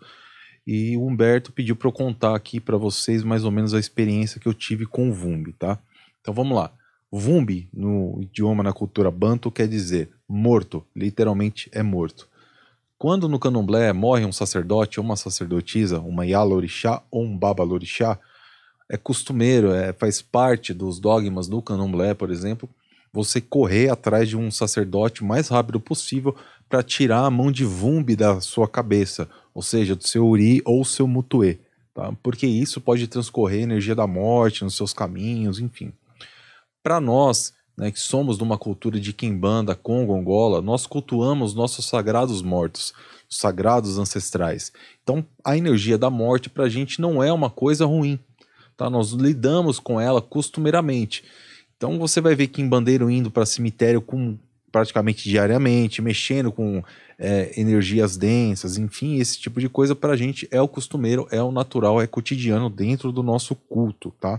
E o Humberto pediu para eu contar aqui para vocês mais ou menos a experiência que eu tive com o Vumbi, tá? Então vamos lá. Vumbi, no idioma, na cultura banto, quer dizer morto, literalmente é morto. Quando no candomblé morre um sacerdote ou uma sacerdotisa, uma yalorixá ou um babalorixá, é costumeiro, é, faz parte dos dogmas do candomblé, por exemplo, você correr atrás de um sacerdote o mais rápido possível para tirar a mão de Vumbi da sua cabeça, ou seja, do seu Uri ou seu Mutuê, tá? porque isso pode transcorrer a energia da morte nos seus caminhos, enfim. Para nós, né, que somos de uma cultura de Quimbanda, Congo, Angola, nós cultuamos nossos sagrados mortos, sagrados ancestrais. Então, a energia da morte para a gente não é uma coisa ruim. Tá? Nós lidamos com ela costumeiramente. Então você vai ver Bandeiro indo para cemitério com praticamente diariamente, mexendo com é, energias densas, enfim, esse tipo de coisa para a gente é o costumeiro, é o natural, é cotidiano dentro do nosso culto, tá?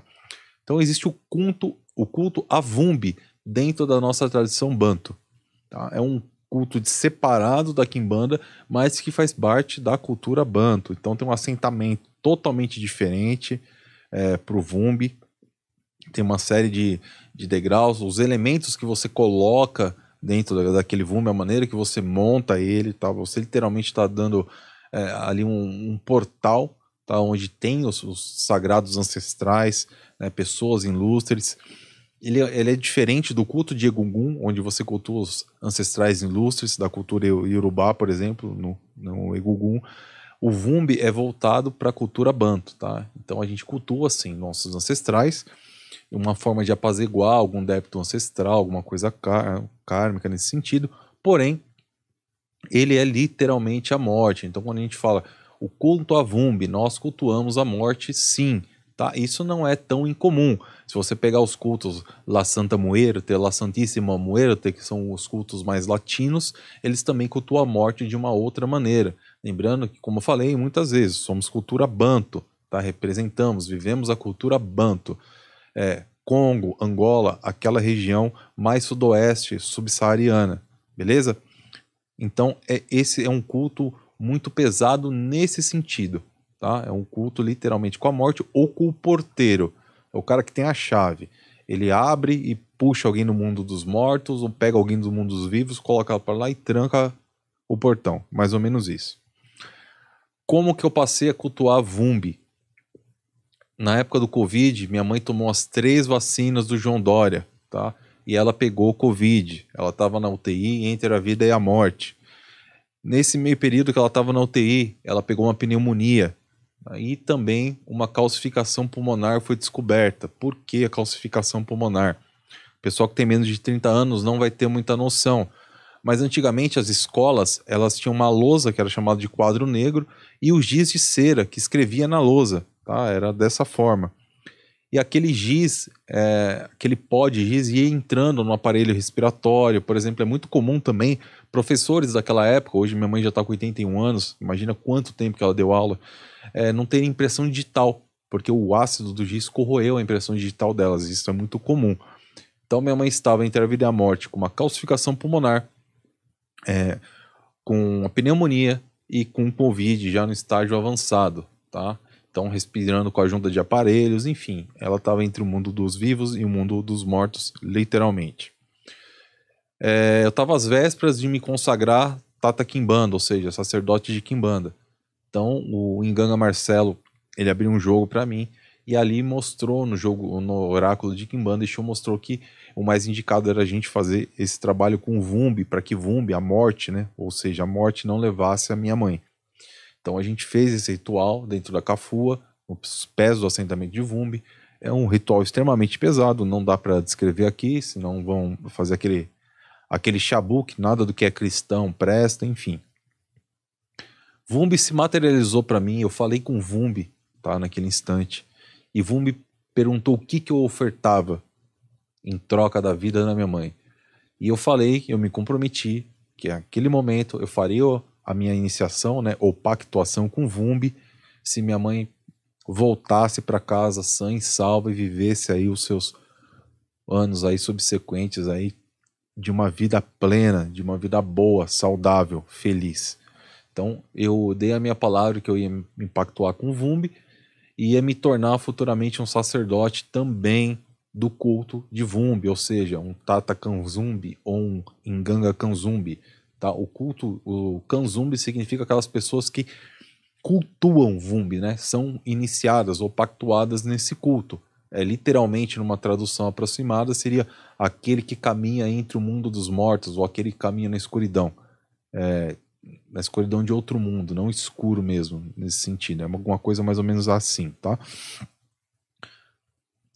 Então existe o culto, o culto avumbi dentro da nossa tradição banto. Tá? É um culto de separado da quimbanda, mas que faz parte da cultura banto. Então tem um assentamento totalmente diferente é, para o vumbi, tem uma série de, de degraus, os elementos que você coloca dentro daquele volume, a maneira que você monta ele, tá? você literalmente está dando é, ali um, um, portal tá? onde tem os, os sagrados ancestrais, né? pessoas ilustres. Ele, ele, é diferente do culto de Egungun, onde você cultua os ancestrais ilustres da cultura Yorubá, por exemplo, no, no Egungun. O Vumbi é voltado para a cultura Banto, tá? Então a gente cultua, assim, nossos ancestrais, uma forma de apaziguar algum débito ancestral, alguma coisa kármica nesse sentido. Porém, ele é literalmente a morte. Então, quando a gente fala o culto avumbi Vumbi, nós cultuamos a morte, sim. Tá? Isso não é tão incomum. Se você pegar os cultos La Santa Muerte, La Santíssima Muerte, que são os cultos mais latinos, eles também cultuam a morte de uma outra maneira. Lembrando que, como eu falei muitas vezes, somos cultura banto, tá? representamos, vivemos a cultura banto é, Congo, Angola, aquela região mais sudoeste subsaariana, beleza? Então, é, esse é um culto muito pesado nesse sentido, tá? É um culto literalmente com a morte ou com o porteiro, é o cara que tem a chave. Ele abre e puxa alguém do mundo dos mortos ou pega alguém do mundo dos vivos, coloca para lá e tranca o portão, mais ou menos isso. Como que eu passei a cultuar Vumbi? na época do Covid, minha mãe tomou as três vacinas do João Dória, tá? E ela pegou Covid. Ela estava na UTI entre a vida e a morte. Nesse meio período que ela estava na UTI, ela pegou uma pneumonia. Aí também uma calcificação pulmonar foi descoberta. Por que a calcificação pulmonar? O pessoal que tem menos de 30 anos não vai ter muita noção. Mas antigamente as escolas, elas tinham uma lousa que era chamada de quadro negro e os giz de cera que escrevia na lousa tá? Era dessa forma. E aquele giz, é, aquele pó de giz ia entrando no aparelho respiratório, por exemplo, é muito comum também professores daquela época, hoje minha mãe já está com 81 anos, imagina quanto tempo que ela deu aula, é, não terem impressão digital, porque o ácido do giz corroeu a impressão digital delas, isso é muito comum. Então minha mãe estava entre a vida e a morte com uma calcificação pulmonar, é, com a pneumonia e com Covid já no estágio avançado, tá? Estão respirando com a junta de aparelhos, enfim. Ela estava entre o mundo dos vivos e o mundo dos mortos, literalmente. É, eu estava às vésperas de me consagrar Tata Kimbanda, ou seja, sacerdote de Kimbanda. Então o Enganga Marcelo, ele abriu um jogo para mim e ali mostrou no jogo, no oráculo de Kimbanda, Exu mostrou que o mais indicado era a gente fazer esse trabalho com Vumbi, para que Vumbi, a morte, né, ou seja, a morte não levasse a minha mãe. Então a gente fez esse ritual dentro da Cafua, os pés do assentamento de Vumbi. É um ritual extremamente pesado, não dá para descrever aqui, senão vão fazer aquele aquele chabu que nada do que é cristão presta, enfim. Vumbi se materializou para mim, eu falei com Vumbi, tá, naquele instante, e Vumbi perguntou o que que eu ofertava em troca da vida da minha mãe. E eu falei, eu me comprometi que naquele momento eu faria a minha iniciação, né, ou pactuação com Vumbi, se minha mãe voltasse para casa sã e salva e vivesse aí os seus anos aí subsequentes aí de uma vida plena, de uma vida boa, saudável, feliz. Então, eu dei a minha palavra que eu ia me pactuar com Vumbi e ia me tornar futuramente um sacerdote também do culto de Vumbi, ou seja, um Tata Kanzumbi ou um Nganga Kanzumbi Tá? O culto, o kanzumbi significa aquelas pessoas que cultuam Vumbi, né? São iniciadas ou pactuadas nesse culto. É, literalmente, numa tradução aproximada, seria aquele que caminha entre o mundo dos mortos ou aquele que caminha na escuridão. É, na escuridão de outro mundo, não escuro mesmo, nesse sentido. É alguma coisa mais ou menos assim, tá?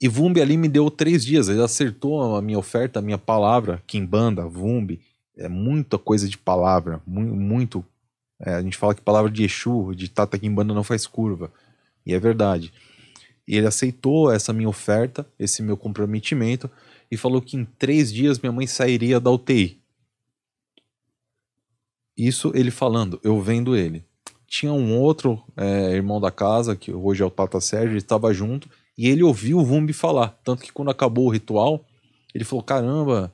E Vumbi ali me deu três dias, ele acertou a minha oferta, a minha palavra, Kimbanda, Vumbi, é muita coisa de palavra, muito. muito é, a gente fala que palavra de Exu, de Tata Kimbanda não faz curva. E é verdade. E ele aceitou essa minha oferta, esse meu comprometimento, e falou que em três dias minha mãe sairia da UTI. Isso ele falando, eu vendo ele. Tinha um outro é, irmão da casa, que hoje é o Tata Sérgio, ele estava junto, e ele ouviu o Vumbi falar. Tanto que quando acabou o ritual, ele falou: caramba,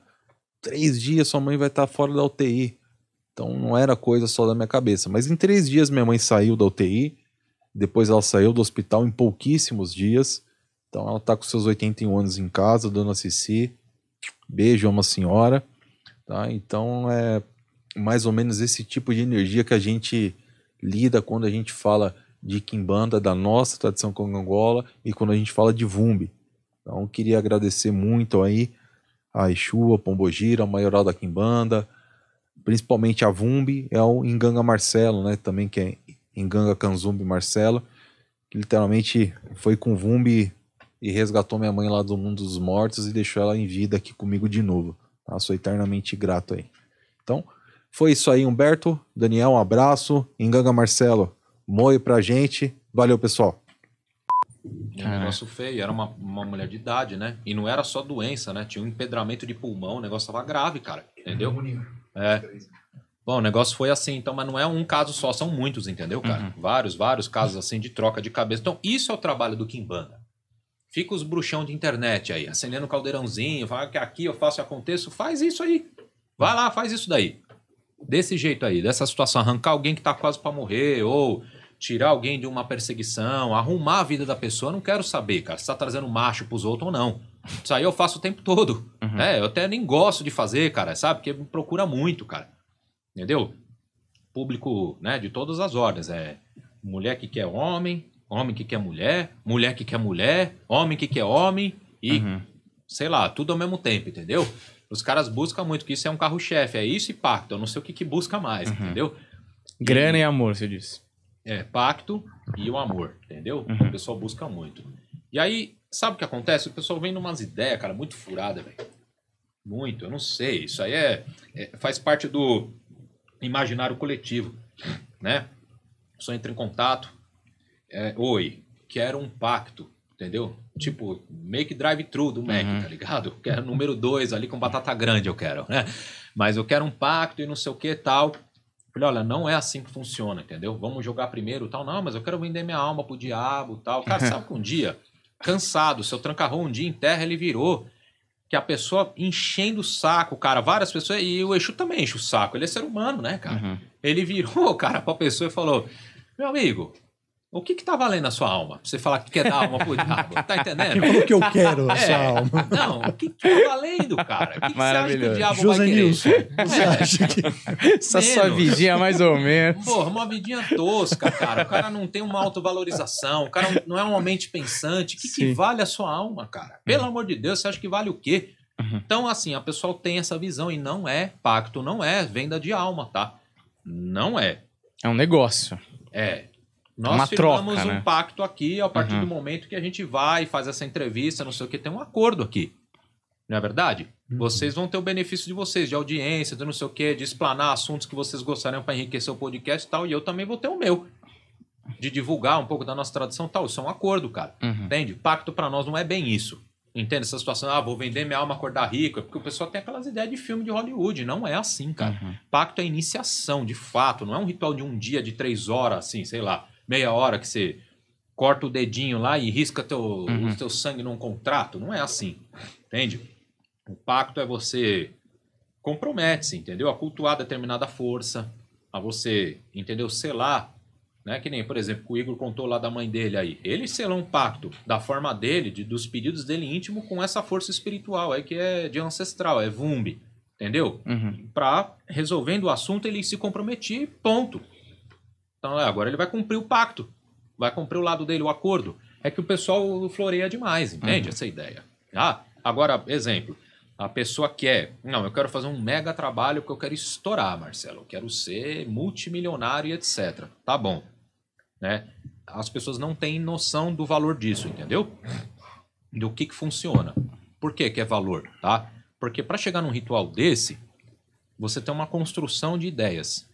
três dias sua mãe vai estar tá fora da UTI. Então não era coisa só da minha cabeça. Mas em três dias minha mãe saiu da UTI, depois ela saiu do hospital em pouquíssimos dias. Então ela está com seus 81 anos em casa, dona Cici. Beijo, uma senhora. Tá? Então é mais ou menos esse tipo de energia que a gente lida quando a gente fala de Kimbanda, da nossa tradição Angola, e quando a gente fala de Vumbi. Então, queria agradecer muito aí a Exua, a Pombogira, a Maioral da Quimbanda, principalmente a Vumbi, é o Enganga Marcelo, né? Também que é Enganga Kanzumbi Marcelo, que literalmente foi com Vumbi e resgatou minha mãe lá do mundo dos mortos e deixou ela em vida aqui comigo de novo. Tá? Sou eternamente grato aí. Então, foi isso aí, Humberto. Daniel, um abraço. Enganga Marcelo, moe pra gente. Valeu, pessoal. Um Caraca. negócio feio. Era uma, uma mulher de idade, né? E não era só doença, né? Tinha um empedramento de pulmão, o negócio tava grave, cara. Entendeu? É. Bom, o negócio foi assim, então, mas não é um caso só, são muitos, entendeu, cara? Uhum. Vários, vários casos assim de troca de cabeça. Então, isso é o trabalho do Kimbanda. Fica os bruxão de internet aí, acendendo o caldeirãozinho, fala que aqui eu faço e aconteço, faz isso aí. Vai lá, faz isso daí. Desse jeito aí, dessa situação, arrancar alguém que tá quase para morrer, ou tirar alguém de uma perseguição, arrumar a vida da pessoa, não quero saber, cara, se tá trazendo macho pros outros ou não. Isso aí eu faço o tempo todo. Uhum. Né? Eu até nem gosto de fazer, cara, sabe? Porque me procura muito, cara. Entendeu? Público, né, de todas as ordens. É mulher que quer homem, homem que quer mulher, mulher que quer mulher, homem que quer homem e uhum. sei lá, tudo ao mesmo tempo, entendeu? Os caras buscam muito que isso é um carro-chefe, é isso e pacto. Eu não sei o que, que busca mais, uhum. entendeu? Grana e... e amor, você disse. É, pacto e o amor, entendeu? Uhum. O pessoal busca muito. E aí, sabe o que acontece? O pessoal vem numas ideias, cara, muito furada, velho. Muito, eu não sei. Isso aí é, é, faz parte do imaginário coletivo, né? Só entra em contato. É, Oi, quero um pacto, entendeu? Tipo, make drive-thru do Mac, uhum. tá ligado? Quero número dois ali com batata grande, eu quero, né? Mas eu quero um pacto e não sei o que tal. Falei, olha, não é assim que funciona, entendeu? Vamos jogar primeiro tal. Não, mas eu quero vender minha alma pro diabo tal. Cara, sabe que um dia, cansado, seu trancarrou um dia em terra, ele virou. Que a pessoa enchendo o saco, cara, várias pessoas. E o Exu também enche o saco. Ele é ser humano, né, cara? Uhum. Ele virou, cara, pra pessoa e falou: Meu amigo, o que está valendo a sua alma? Você falar que quer dar alma pro diabo, tá entendendo? Que que eu quero a é, sua alma? Não, o que, que tá valendo, cara? O que, que você acha que o diabo José vai querer? Nilson, é. você acha que... Essa menos. sua vidinha mais ou menos. Porra, uma vidinha tosca, cara. O cara não tem uma autovalorização, o cara não é uma mente pensante. O que, que vale a sua alma, cara? Pelo amor de Deus, você acha que vale o quê? Uhum. Então, assim, a pessoa tem essa visão e não é pacto, não é venda de alma, tá? Não é. É um negócio. É, nós uma firmamos troca, né? um pacto aqui, a partir uhum. do momento que a gente vai, faz essa entrevista, não sei o que, tem um acordo aqui. Não é verdade? Uhum. Vocês vão ter o benefício de vocês, de audiência, de não sei o que, de explanar assuntos que vocês gostariam para enriquecer o podcast e tal, e eu também vou ter o meu. De divulgar um pouco da nossa tradição tal. Isso é um acordo, cara. Uhum. Entende? Pacto para nós não é bem isso. Entende essa situação? Ah, vou vender minha alma, acordar rico. É porque o pessoal tem aquelas ideias de filme de Hollywood. Não é assim, cara. Uhum. Pacto é iniciação, de fato. Não é um ritual de um dia, de três horas, assim, sei lá meia hora que você corta o dedinho lá e risca teu, uhum. o teu sangue num contrato. Não é assim, entende? O pacto é você compromete-se, entendeu? A cultuar determinada força, a você, entendeu? Selar, né? Que nem, por exemplo, o Igor contou lá da mãe dele aí. Ele selou um pacto da forma dele, de, dos pedidos dele íntimo com essa força espiritual aí que é de ancestral, é Vumbi, entendeu? Uhum. resolvendo o assunto, ele se comprometia ponto. Então é, agora ele vai cumprir o pacto, vai cumprir o lado dele, o acordo. É que o pessoal floreia demais, entende uhum. essa ideia? Ah, agora, exemplo. A pessoa quer, não, eu quero fazer um mega trabalho porque eu quero estourar, Marcelo. Eu quero ser multimilionário e etc. Tá bom. Né? As pessoas não têm noção do valor disso, entendeu? Do que, que funciona. Por que, que é valor, tá? Porque para chegar num ritual desse, você tem uma construção de ideias.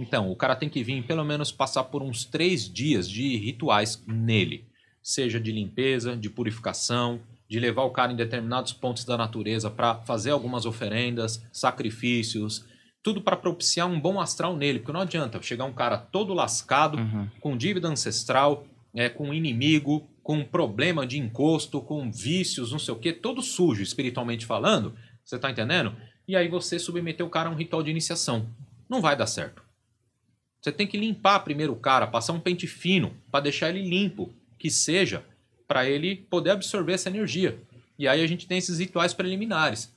Então, o cara tem que vir pelo menos passar por uns três dias de rituais nele, seja de limpeza, de purificação, de levar o cara em determinados pontos da natureza para fazer algumas oferendas, sacrifícios, tudo para propiciar um bom astral nele, porque não adianta chegar um cara todo lascado, uhum. com dívida ancestral, é, com inimigo, com problema de encosto, com vícios, não sei o quê, todo sujo espiritualmente falando, você está entendendo? E aí você submeter o cara a um ritual de iniciação. Não vai dar certo. Você tem que limpar primeiro o cara, passar um pente fino para deixar ele limpo, que seja, para ele poder absorver essa energia. E aí a gente tem esses rituais preliminares.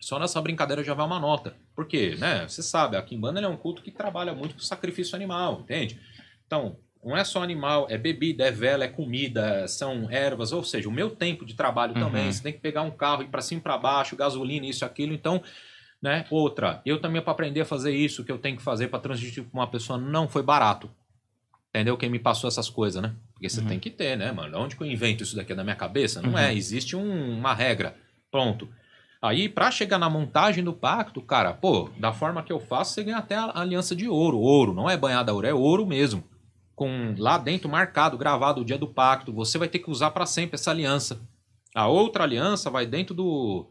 Só nessa brincadeira já vai uma nota. Porque, né, você sabe, a Kimbanda é um culto que trabalha muito com sacrifício animal, entende? Então, não é só animal, é bebida, é vela, é comida, são ervas, ou seja, o meu tempo de trabalho uhum. também. Você tem que pegar um carro, ir para cima e para baixo, gasolina, isso, aquilo. Então, né? Outra, eu também para aprender a fazer isso que eu tenho que fazer para transmitir para uma pessoa não foi barato. Entendeu? Quem me passou essas coisas, né? Porque você uhum. tem que ter, né, mano? Onde que eu invento isso daqui? É da minha cabeça? Não uhum. é. Existe um, uma regra. Pronto. Aí, para chegar na montagem do pacto, cara, pô, da forma que eu faço, você ganha até a aliança de ouro. Ouro, não é banhada a ouro, é ouro mesmo. Com lá dentro marcado, gravado o dia do pacto. Você vai ter que usar para sempre essa aliança. A outra aliança vai dentro do,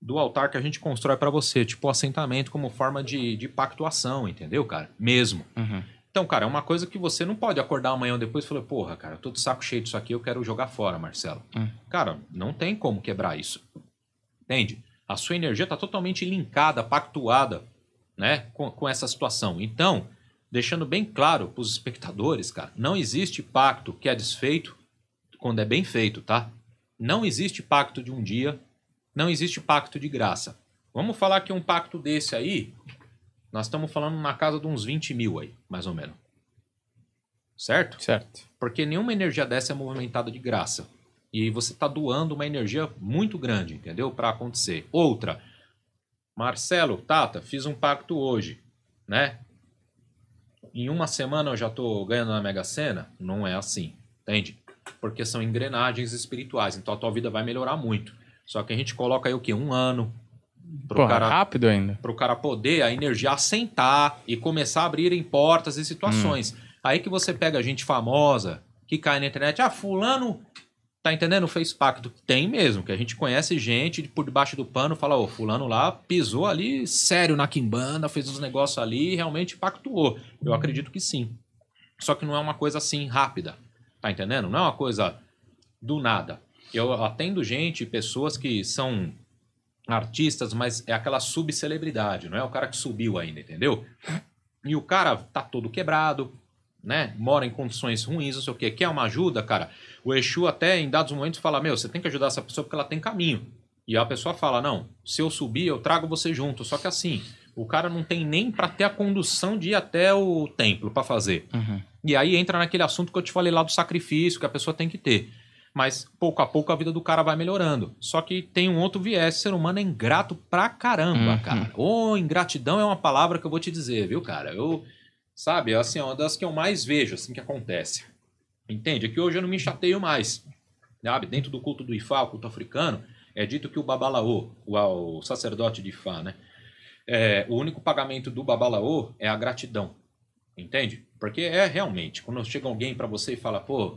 do altar que a gente constrói para você, tipo o assentamento como forma de, de pactuação, entendeu, cara? Mesmo. Uhum. Então, cara, é uma coisa que você não pode acordar amanhã ou depois e falar, porra, cara, eu tô de saco cheio disso aqui, eu quero jogar fora, Marcelo. Uhum. Cara, não tem como quebrar isso. Entende? A sua energia tá totalmente linkada, pactuada, né, com, com essa situação. Então, deixando bem claro para os espectadores, cara, não existe pacto que é desfeito quando é bem feito, tá? Não existe pacto de um dia não existe pacto de graça. Vamos falar que um pacto desse aí, nós estamos falando na casa de uns 20 mil aí, mais ou menos. Certo? Certo. Porque nenhuma energia dessa é movimentada de graça. E você está doando uma energia muito grande, entendeu? Para acontecer. Outra. Marcelo, Tata, fiz um pacto hoje, né? Em uma semana eu já estou ganhando na Mega Sena? Não é assim, entende? Porque são engrenagens espirituais, então a tua vida vai melhorar muito. Só que a gente coloca aí o quê? Um ano. Pro Porra, cara, rápido ainda. Para o cara poder a energia assentar e começar a abrirem portas e situações. Hum. Aí que você pega gente famosa que cai na internet. Ah, fulano Tá entendendo? Fez pacto. Tem mesmo, que a gente conhece gente por debaixo do pano, fala, ô, fulano lá pisou ali sério na quimbanda, fez os negócios ali e realmente pactuou. Eu acredito que sim. Só que não é uma coisa assim rápida. Tá entendendo? Não é uma coisa do nada. Eu atendo gente, pessoas que são artistas, mas é aquela subcelebridade, não é o cara que subiu ainda, entendeu? E o cara tá todo quebrado, né? Mora em condições ruins, não sei o quê. Quer uma ajuda, cara? O Exu até em dados momentos fala: Meu, você tem que ajudar essa pessoa porque ela tem caminho. E a pessoa fala: Não, se eu subir, eu trago você junto. Só que assim, o cara não tem nem para ter a condução de ir até o templo para fazer. Uhum. E aí entra naquele assunto que eu te falei lá do sacrifício que a pessoa tem que ter mas pouco a pouco a vida do cara vai melhorando. Só que tem um outro viés, ser humano é ingrato pra caramba, uhum. cara. Ou oh, ingratidão é uma palavra que eu vou te dizer, viu, cara? Eu, sabe, assim, é uma das que eu mais vejo, assim, que acontece. Entende? É que hoje eu não me chateio mais. Sabe? Dentro do culto do Ifá, o culto africano, é dito que o babalaô, o, o sacerdote de Ifá, né? É, o único pagamento do babalaô é a gratidão. Entende? Porque é realmente, quando chega alguém para você e fala, pô,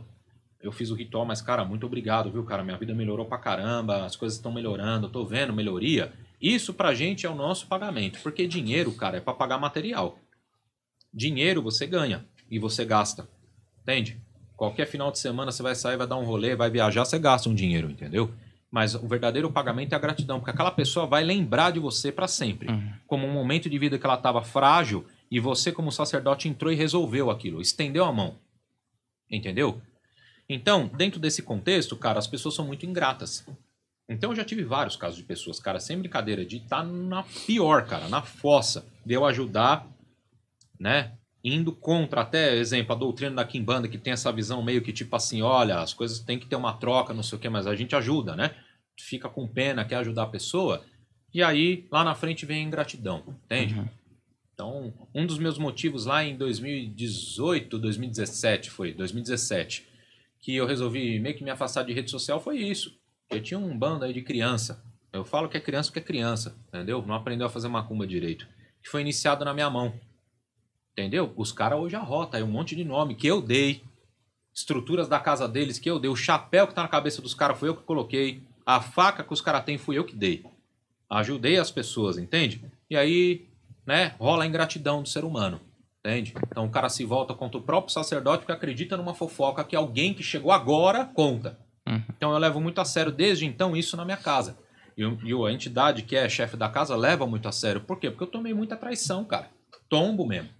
eu fiz o ritual, mas, cara, muito obrigado, viu, cara? Minha vida melhorou pra caramba, as coisas estão melhorando, eu tô vendo melhoria. Isso pra gente é o nosso pagamento, porque dinheiro, cara, é para pagar material. Dinheiro você ganha e você gasta, entende? Qualquer final de semana você vai sair, vai dar um rolê, vai viajar, você gasta um dinheiro, entendeu? Mas o verdadeiro pagamento é a gratidão, porque aquela pessoa vai lembrar de você para sempre. Uhum. Como um momento de vida que ela estava frágil e você, como sacerdote, entrou e resolveu aquilo, estendeu a mão. Entendeu? Então, dentro desse contexto, cara, as pessoas são muito ingratas. Então eu já tive vários casos de pessoas, cara, sem brincadeira, de estar tá na pior, cara, na fossa, de eu ajudar, né? Indo contra, até exemplo, a doutrina da Kimbanda, que tem essa visão meio que tipo assim: olha, as coisas tem que ter uma troca, não sei o que, mas a gente ajuda, né? Fica com pena, quer ajudar a pessoa, e aí lá na frente vem a ingratidão, entende? Uhum. Então, um dos meus motivos lá em 2018, 2017 foi, 2017 que eu resolvi meio que me afastar de rede social foi isso. Eu tinha um bando aí de criança. Eu falo que é criança porque é criança, entendeu? Não aprendeu a fazer macumba direito. Que foi iniciado na minha mão. Entendeu? Os caras hoje arrota aí um monte de nome que eu dei. Estruturas da casa deles que eu dei. O chapéu que tá na cabeça dos caras foi eu que coloquei. A faca que os caras têm fui eu que dei. Ajudei as pessoas, entende? E aí, né, rola a ingratidão do ser humano. Entende? Então o cara se volta contra o próprio sacerdote porque acredita numa fofoca que alguém que chegou agora conta. Uhum. Então eu levo muito a sério desde então isso na minha casa. E, e a entidade que é chefe da casa leva muito a sério. Por quê? Porque eu tomei muita traição, cara. Tombo mesmo.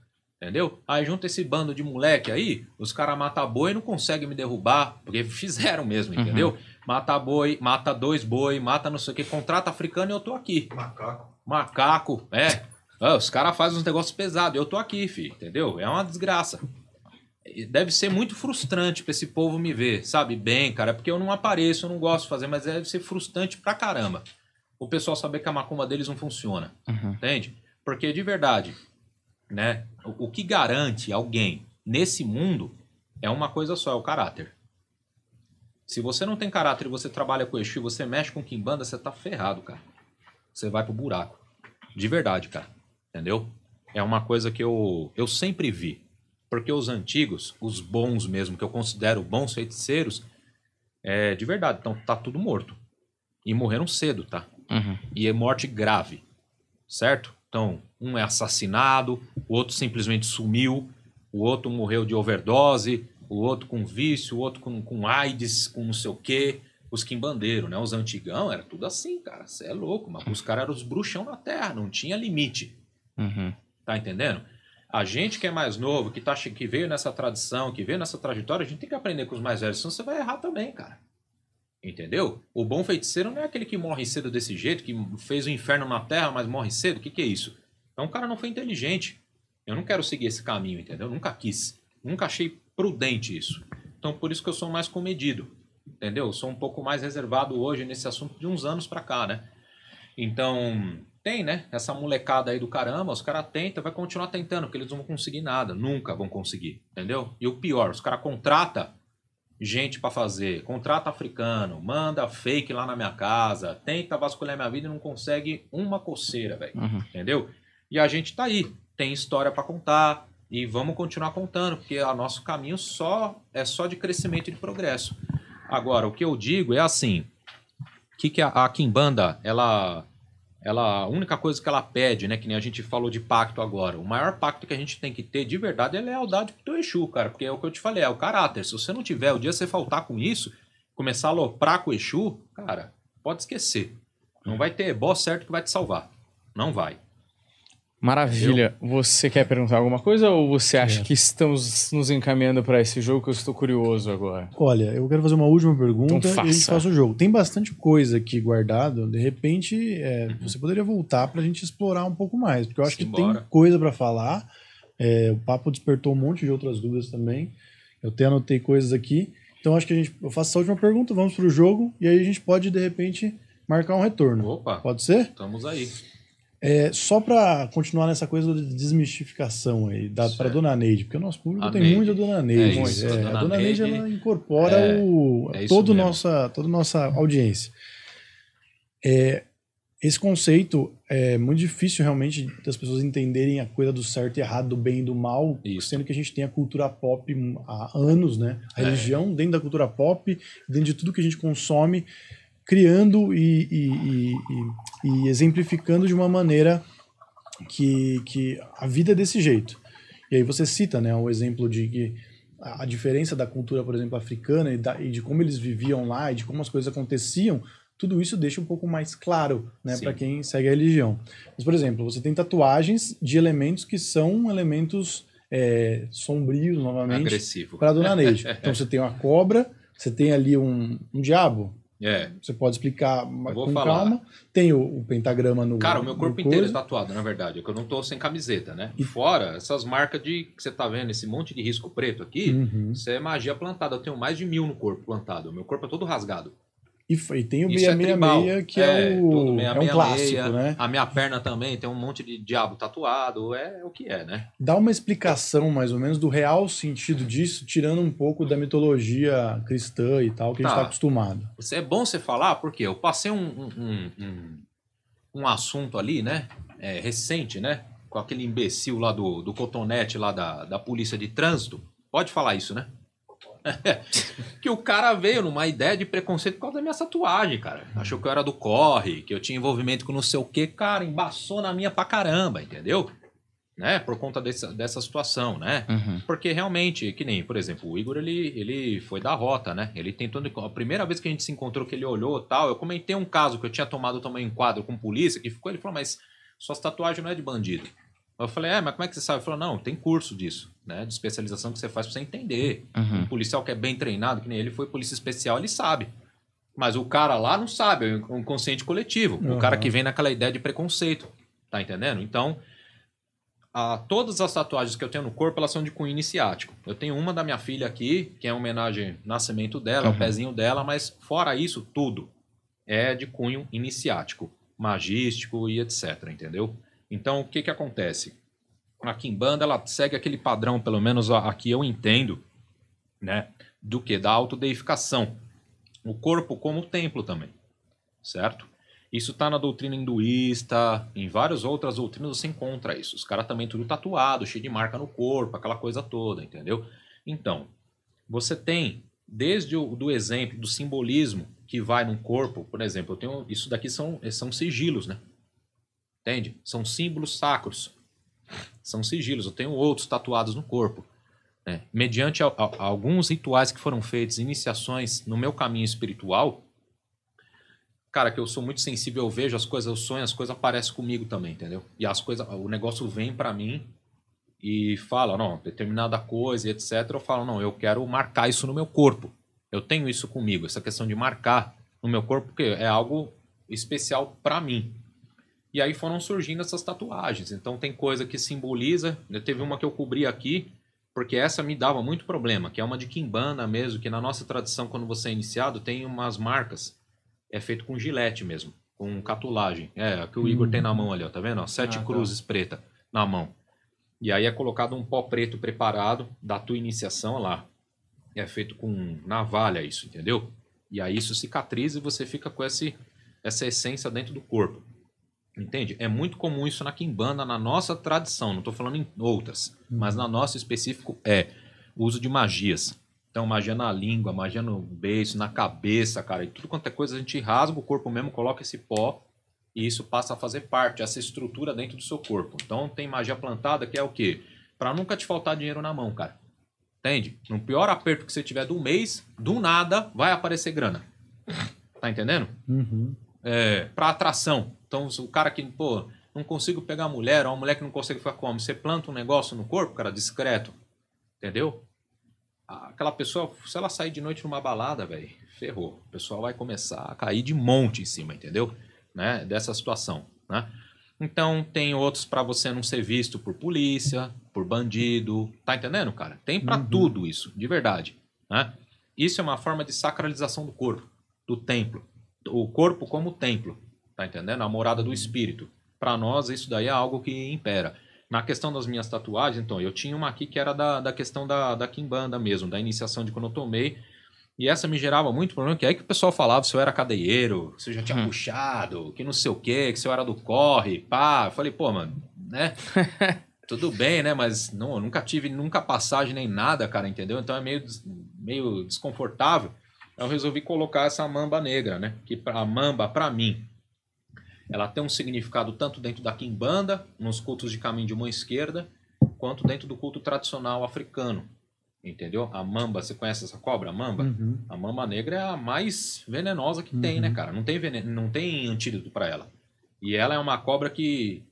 Entendeu? Aí junta esse bando de moleque aí, os caras matam boi e não conseguem me derrubar, porque fizeram mesmo, uhum. entendeu? Uhum. Mata boi, mata dois boi, mata não sei o que, contrata africano e eu tô aqui. Macaco. Macaco, é. Ah, os caras fazem uns negócios pesados. Eu tô aqui, fi, entendeu? É uma desgraça. Deve ser muito frustrante para esse povo me ver, sabe? Bem, cara, é porque eu não apareço, eu não gosto de fazer, mas deve ser frustrante pra caramba. O pessoal saber que a macumba deles não funciona, uhum. entende? Porque de verdade, né? O, o que garante alguém nesse mundo é uma coisa só, é o caráter. Se você não tem caráter e você trabalha com Exu você mexe com Kimbanda, você tá ferrado, cara. Você vai pro buraco. De verdade, cara entendeu? É uma coisa que eu, eu sempre vi. Porque os antigos, os bons mesmo, que eu considero bons feiticeiros, é de verdade, então tá tudo morto. E morreram cedo, tá? Uhum. E é morte grave, certo? Então, um é assassinado, o outro simplesmente sumiu, o outro morreu de overdose, o outro com vício, o outro com, com AIDS, com não sei o quê os quimbandeiros, né? Os antigão, era tudo assim, cara. Você é louco, mas os caras eram os bruxão na terra, não tinha limite. Uhum. Tá entendendo? A gente que é mais novo, que, tá, que veio nessa tradição, que veio nessa trajetória, a gente tem que aprender com os mais velhos, senão você vai errar também, cara. Entendeu? O bom feiticeiro não é aquele que morre cedo desse jeito, que fez o inferno na terra, mas morre cedo. O que, que é isso? Então é o cara não foi inteligente. Eu não quero seguir esse caminho, entendeu? Nunca quis. Nunca achei prudente isso. Então por isso que eu sou mais comedido, entendeu? Eu sou um pouco mais reservado hoje nesse assunto de uns anos para cá, né? Então, tem, né? Essa molecada aí do caramba, os caras tentam, vai continuar tentando, porque eles não vão conseguir nada, nunca vão conseguir, entendeu? E o pior, os caras contrata gente para fazer, contrata africano, manda fake lá na minha casa, tenta vasculhar minha vida e não consegue uma coceira, velho, uhum. entendeu? E a gente tá aí, tem história para contar e vamos continuar contando, porque o nosso caminho só é só de crescimento e de progresso. Agora, o que eu digo é assim, que que a, a Kimbanda, ela ela, a única coisa que ela pede, né, que nem a gente falou de pacto agora, o maior pacto que a gente tem que ter de verdade é lealdade pro teu Exu, cara, porque é o que eu te falei, é o caráter. Se você não tiver, o dia você faltar com isso, começar a aloprar com o Exu, cara, pode esquecer. Não vai ter boss certo que vai te salvar. Não vai. Maravilha. Eu? Você quer perguntar alguma coisa ou você acha é. que estamos nos encaminhando para esse jogo que eu estou curioso agora? Olha, eu quero fazer uma última pergunta então faça. e a gente faz o jogo. Tem bastante coisa aqui guardado. De repente, é, uhum. você poderia voltar para a gente explorar um pouco mais, porque eu acho Simbora. que tem coisa para falar. É, o papo despertou um monte de outras dúvidas também. Eu até anotei coisas aqui. Então acho que a gente. Eu faço essa última pergunta, vamos para o jogo, e aí a gente pode, de repente, marcar um retorno. Opa! Pode ser? Estamos aí. É, só para continuar nessa coisa de desmistificação aí, da, para Dona Neide, porque o nosso público a tem Neide. muito a Dona é Neide. É isso, é, a Dona, Dona Neide, Neide ela incorpora é, o, é todo nossa, toda a nossa audiência. É, esse conceito é muito difícil realmente das pessoas entenderem a coisa do certo e errado, do bem e do mal, isso. sendo que a gente tem a cultura pop há anos, né? A é. religião dentro da cultura pop, dentro de tudo que a gente consome criando e, e, e, e exemplificando de uma maneira que, que a vida é desse jeito. E aí você cita né, o exemplo de que a diferença da cultura, por exemplo, africana e, da, e, de como eles viviam lá e de como as coisas aconteciam, tudo isso deixa um pouco mais claro né, para quem segue a religião. Mas, por exemplo, você tem tatuagens de elementos que são elementos é, sombrios, novamente, para Dona Neide. Então você tem uma cobra, você tem ali um, um diabo, é. Você pode explicar eu com falar. calma. Tem o, o, pentagrama no. Cara, o meu corpo inteiro está é tatuado, na verdade. É que eu não estou sem camiseta, né? E fora essas marcas de que você está vendo, esse monte de risco preto aqui, uhum. isso é magia plantada. Eu tenho mais de mil no corpo plantado. O meu corpo é todo rasgado. E, e tem o Isso 666, é que é, é o 666, é um clássico, né? A minha perna também tem um monte de diabo tatuado, é, é o que é, né? Dá uma explicação, mais ou menos, do real sentido disso, tirando um pouco da mitologia cristã e tal, que tá. a gente está tá acostumado. Isso é bom você falar, porque eu passei um, um, um, um assunto ali, né? É, recente, né? Com aquele imbecil lá do, do cotonete lá da, da polícia de trânsito. Pode falar isso, né? que o cara veio numa ideia de preconceito por causa da minha tatuagem, cara. Achou que eu era do corre, que eu tinha envolvimento com não sei o que, cara, embaçou na minha pra caramba, entendeu? Né? Por conta dessa, dessa situação, né? Uhum. Porque realmente, que nem, por exemplo, o Igor, ele, ele foi da rota, né? Ele tentou... A primeira vez que a gente se encontrou, que ele olhou tal, eu comentei um caso que eu tinha tomado também um quadro com polícia, que ficou, ele falou, mas suas tatuagens não é de bandido. Eu falei, é, mas como é que você sabe? Ele falou, não, tem curso disso né, de especialização que você faz para você entender. Uhum. Um policial que é bem treinado, que nem ele foi polícia especial, ele sabe. Mas o cara lá não sabe, é um consciente coletivo. Uhum. O cara uhum. que vem naquela ideia de preconceito, tá entendendo? Então, a, todas as tatuagens que eu tenho no corpo, elas são de cunho iniciático. Eu tenho uma da minha filha aqui, que é homenagem ao nascimento dela, uhum. ao pezinho dela, mas fora isso, tudo é de cunho iniciático, magístico e etc, entendeu? Então, o que que acontece? a Kimbanda ela segue aquele padrão, pelo menos aqui eu entendo, né? Do que? Da autodeificação. O corpo como templo também, certo? Isso está na doutrina hinduísta, em várias outras doutrinas você encontra isso. Os caras também tudo tatuado, cheio de marca no corpo, aquela coisa toda, entendeu? Então, você tem desde o do exemplo, do simbolismo que vai num corpo, por exemplo, eu tenho isso daqui são, são sigilos, né? Entende? São símbolos sacros. São sigilos. Eu tenho outros tatuados no corpo. Né? Mediante a, a, a alguns rituais que foram feitos, iniciações no meu caminho espiritual, cara, que eu sou muito sensível, eu vejo as coisas, eu sonho, as coisas aparecem comigo também, entendeu? E as coisas, o negócio vem para mim e fala, não, determinada coisa, etc. Eu falo, não, eu quero marcar isso no meu corpo. Eu tenho isso comigo, essa questão de marcar no meu corpo, porque é algo especial para mim. E aí foram surgindo essas tatuagens. Então tem coisa que simboliza. Eu teve uma que eu cobri aqui, porque essa me dava muito problema, que é uma de quimbanda mesmo, que na nossa tradição, quando você é iniciado, tem umas marcas. É feito com gilete mesmo, com catulagem. É, a que o Igor tem na hum. mão ali, ó, tá vendo? sete ah, tá. cruzes tá. preta na mão. E aí é colocado um pó preto preparado da tua iniciação lá. É feito com navalha isso, entendeu? E aí isso cicatriza e você fica com esse, essa essência dentro do corpo. Entende? É muito comum isso na quimbanda, na nossa tradição, não estou falando em outras, uhum. mas na nossa específico é o uso de magias. Então, magia na língua, magia no beijo, na cabeça, cara, e tudo quanto é coisa, a gente rasga o corpo mesmo, coloca esse pó e isso passa a fazer parte, essa estrutura dentro do seu corpo. Então, tem magia plantada que é o quê? Para nunca te faltar dinheiro na mão, cara. Entende? No pior aperto que você tiver do mês, do nada vai aparecer grana. Tá entendendo? Uhum é, para atração. Então, o cara que, pô, não consigo pegar mulher, ou a mulher que não consegue ficar com homem, você planta um negócio no corpo, cara, discreto, entendeu? Aquela pessoa, se ela sair de noite numa balada, velho, ferrou. O pessoal vai começar a cair de monte em cima, entendeu? Né? Dessa situação, né? Então, tem outros para você não ser visto por polícia, por bandido, tá entendendo, cara? Tem para uhum. tudo isso, de verdade, né? Isso é uma forma de sacralização do corpo, do templo o corpo como templo, tá entendendo? A morada do espírito. Para nós, isso daí é algo que impera. Na questão das minhas tatuagens, então, eu tinha uma aqui que era da, da questão da, da quimbanda mesmo, da iniciação de quando eu tomei. E essa me gerava muito problema, que é aí que o pessoal falava se eu era cadeieiro, se eu já tinha hum. puxado, que não sei o quê, que se eu era do corre, pá. Eu falei, pô, mano, né? Tudo bem, né? Mas não, nunca tive nunca passagem nem nada, cara, entendeu? Então é meio, meio desconfortável. Então, eu resolvi colocar essa mamba negra, né? Que a mamba, para mim, ela tem um significado tanto dentro da quimbanda, nos cultos de caminho de mão esquerda, quanto dentro do culto tradicional africano. Entendeu? A mamba, você conhece essa cobra, a mamba? Uhum. A mamba negra é a mais venenosa que uhum. tem, né, uhum. cara? Não tem veneno, não tem antídoto para ela. E ela é uma cobra que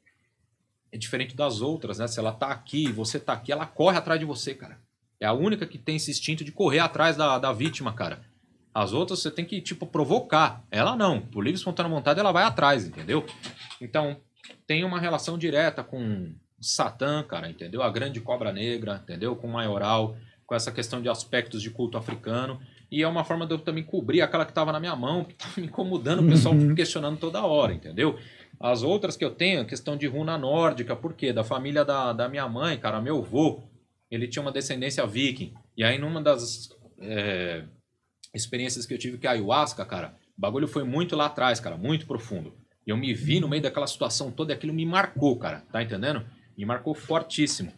é diferente das outras, né? Se ela tá aqui e você tá aqui, ela corre atrás de você, cara. É a única que tem esse instinto de correr atrás da, da vítima, cara. As outras você tem que, tipo, provocar. Ela não. Por livre espontânea vontade, ela vai atrás, entendeu? Então, tem uma relação direta com Satã, cara, entendeu? A grande cobra negra, entendeu? Com maioral, com essa questão de aspectos de culto africano. E é uma forma de eu também cobrir aquela que estava na minha mão, que estava me incomodando, o pessoal uhum. me questionando toda hora, entendeu? As outras que eu tenho, a questão de runa nórdica, por quê? Da família da, da minha mãe, cara, meu avô, ele tinha uma descendência viking. E aí, numa das. É experiências que eu tive com a ayahuasca, cara, o bagulho foi muito lá atrás, cara, muito profundo. Eu me vi no meio daquela situação toda, aquilo me marcou, cara, tá entendendo? Me marcou fortíssimo.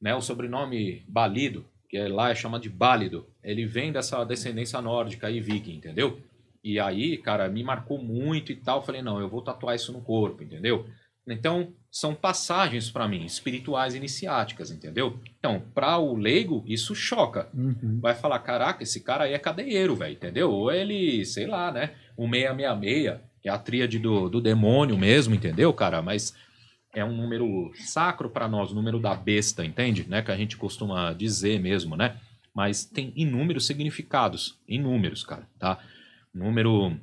Né? O sobrenome Balido, que é lá é chamado de Bálido, ele vem dessa descendência nórdica e viking, entendeu? E aí, cara, me marcou muito e tal. Falei, não, eu vou tatuar isso no corpo, entendeu? Então, são passagens para mim, espirituais iniciáticas, entendeu? Então, para o leigo, isso choca. Uhum. Vai falar, caraca, esse cara aí é cadeieiro, velho, entendeu? Ou ele, sei lá, né? O 666, que é a tríade do, do demônio mesmo, entendeu, cara? Mas é um número sacro para nós, o número da besta, entende? Né? Que a gente costuma dizer mesmo, né? Mas tem inúmeros significados, inúmeros, cara, tá? Número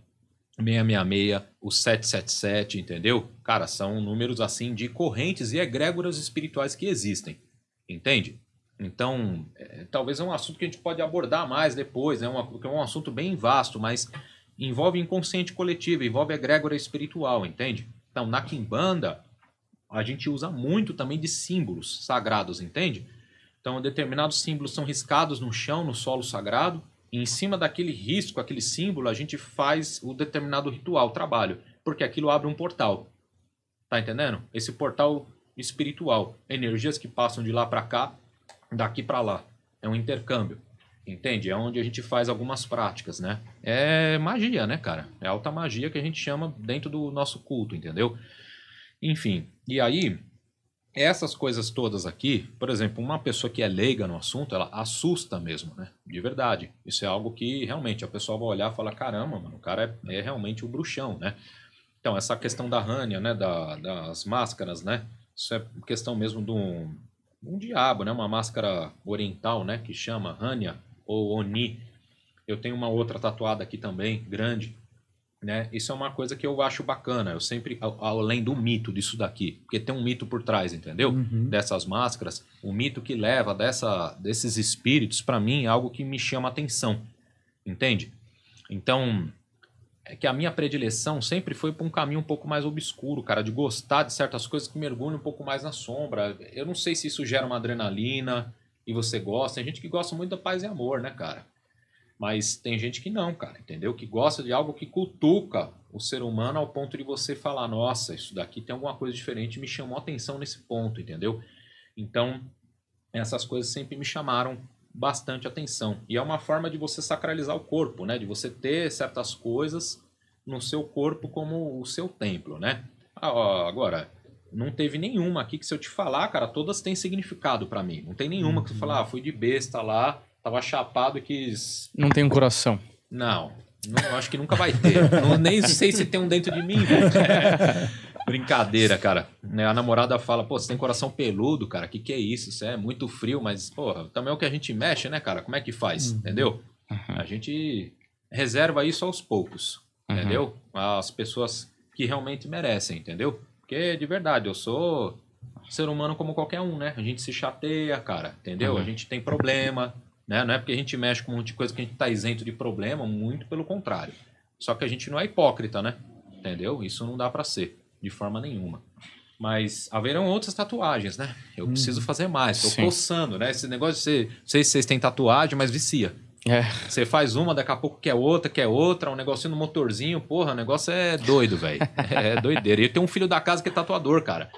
666, o 777, entendeu? Cara, são números assim de correntes e egrégoras espirituais que existem, entende? Então, é, talvez é um assunto que a gente pode abordar mais depois, né? Uma, porque é um assunto bem vasto, mas envolve inconsciente coletivo, envolve egrégora espiritual, entende? Então, na Kimbanda, a gente usa muito também de símbolos sagrados, entende? Então, determinados símbolos são riscados no chão, no solo sagrado, em cima daquele risco, aquele símbolo, a gente faz o determinado ritual, trabalho, porque aquilo abre um portal. Tá entendendo? Esse portal espiritual, energias que passam de lá para cá, daqui para lá. É um intercâmbio. Entende? É onde a gente faz algumas práticas, né? É magia, né, cara? É alta magia que a gente chama dentro do nosso culto, entendeu? Enfim, e aí essas coisas todas aqui, por exemplo, uma pessoa que é leiga no assunto, ela assusta mesmo, né? De verdade. Isso é algo que realmente a pessoa vai olhar e falar: caramba, mano, o cara é, é realmente o um bruxão, né? Então, essa questão da Rania, né? Da, das máscaras, né? Isso é questão mesmo de um, um diabo, né? Uma máscara oriental, né? Que chama Rania ou Oni. Eu tenho uma outra tatuada aqui também, grande, né? Isso é uma coisa que eu acho bacana. Eu sempre, além do mito disso daqui, porque tem um mito por trás, entendeu? Uhum. Dessas máscaras, o mito que leva dessa, desses espíritos, para mim, é algo que me chama atenção, entende? Então, é que a minha predileção sempre foi para um caminho um pouco mais obscuro, cara, de gostar de certas coisas que mergulham um pouco mais na sombra. Eu não sei se isso gera uma adrenalina e você gosta. Tem gente que gosta muito da paz e amor, né, cara? Mas tem gente que não, cara, entendeu? Que gosta de algo que cutuca o ser humano ao ponto de você falar: nossa, isso daqui tem alguma coisa diferente, me chamou atenção nesse ponto, entendeu? Então, essas coisas sempre me chamaram bastante atenção. E é uma forma de você sacralizar o corpo, né? De você ter certas coisas no seu corpo como o seu templo, né? Ah, agora, não teve nenhuma aqui que se eu te falar, cara, todas têm significado para mim. Não tem nenhuma uhum. que você uhum. falar, ah, fui de besta lá Tava chapado e quis. Não tem um coração. Não. não acho que nunca vai ter. não, nem sei se tem um dentro de mim. Brincadeira, cara. Né, a namorada fala, pô, você tem coração peludo, cara. Que que é isso? Você é muito frio, mas, porra, também é o que a gente mexe, né, cara? Como é que faz? Uhum. Entendeu? Uhum. A gente reserva isso aos poucos, uhum. entendeu? As pessoas que realmente merecem, entendeu? Porque, de verdade, eu sou ser humano como qualquer um, né? A gente se chateia, cara, entendeu? A uhum. gente tem problema, né? Não é porque a gente mexe com um monte de coisa que a gente está isento de problema, muito pelo contrário. Só que a gente não é hipócrita, né? Entendeu? Isso não dá para ser, de forma nenhuma. Mas haverão outras tatuagens, né? Eu hum. preciso fazer mais, estou coçando, né? Esse negócio de você Não sei se vocês têm tatuagem, mas vicia. É. Você faz uma, daqui a pouco quer outra, quer outra, um negocinho no motorzinho, porra, o negócio é doido, velho. É doideira. E eu tenho um filho da casa que é tatuador, cara.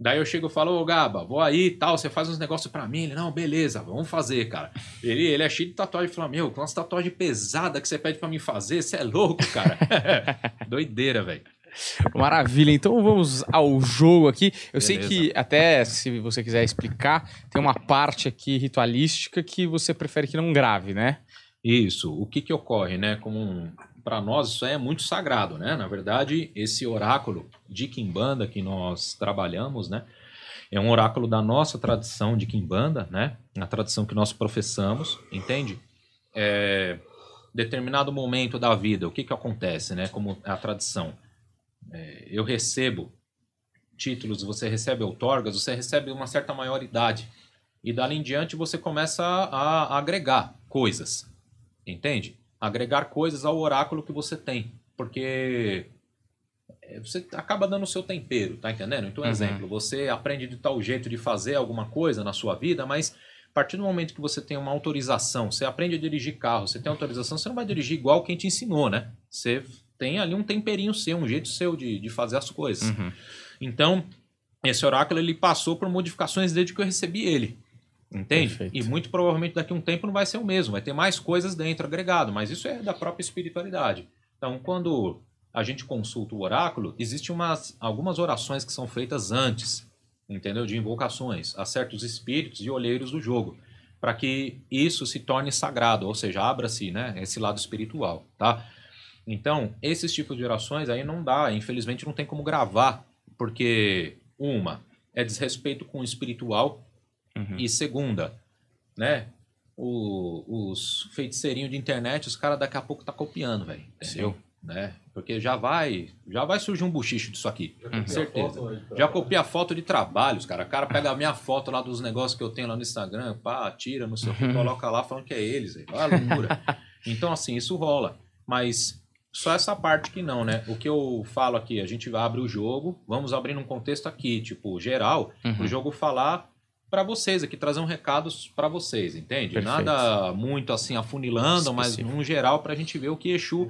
Daí eu chego e falo, ô Gaba, vou aí e tal, você faz uns negócios para mim. Ele, não, beleza, vamos fazer, cara. Ele, ele é cheio de tatuagem. Fala, meu, com umas tatuagens pesadas que você pede para mim fazer, você é louco, cara. Doideira, velho. Maravilha, então vamos ao jogo aqui. Eu Beleza. sei que, até se você quiser explicar, tem uma parte aqui ritualística que você prefere que não grave, né? Isso, o que que ocorre, né? Como um, para nós isso é muito sagrado, né? Na verdade, esse oráculo de Kimbanda que nós trabalhamos, né? É um oráculo da nossa tradição de Kimbanda, né? na tradição que nós professamos, entende? É, determinado momento da vida, o que que acontece, né? Como é a tradição. É, eu recebo títulos, você recebe outorgas, você recebe uma certa maioridade. E dali em diante você começa a, a agregar coisas, entende? agregar coisas ao oráculo que você tem, porque eh, você acaba dando o seu tempero, tá entendendo? Então, uhum. exemplo, você aprende de tal jeito de fazer alguma coisa na sua vida, mas a partir do momento que você tem uma autorização, você aprende a dirigir carro, você tem autorização, você não vai dirigir igual quem te ensinou, né? Você tem ali um temperinho seu, um jeito seu de, de fazer as coisas. Uhum. Então, esse oráculo ele passou por modificações desde que eu recebi ele. Entende? Perfeito. E muito provavelmente daqui a um tempo não vai ser o mesmo, vai ter mais coisas dentro agregado, mas isso é da própria espiritualidade. Então, quando a gente consulta o oráculo, existem umas, algumas orações que são feitas antes, entendeu? De invocações a certos espíritos e olheiros do jogo, para que isso se torne sagrado, ou seja, abra-se né, esse lado espiritual, tá? Então, esses tipos de orações aí não dá, infelizmente não tem como gravar, porque uma é desrespeito com o espiritual Uhum. E segunda, né? O, os feiticeirinhos de internet, os caras daqui a pouco tá copiando, velho. Entendeu? Né? Porque já vai, já vai surgir um buchicho disso aqui, já certeza. Foto, já copia a foto de trabalhos, cara. O cara pega a minha foto lá dos negócios que eu tenho lá no Instagram, pá, tira, não sei o que, uhum. coloca lá falando que é eles, velho. Ah, loucura. então, assim, isso rola. Mas só essa parte que não, né? O que eu falo aqui, a gente abre o jogo, vamos abrir um contexto aqui, tipo, geral, uhum. o jogo falar para vocês aqui, trazer um recado para vocês, entende? Perfeito. Nada muito assim afunilando, mas num geral para a gente ver o que Exu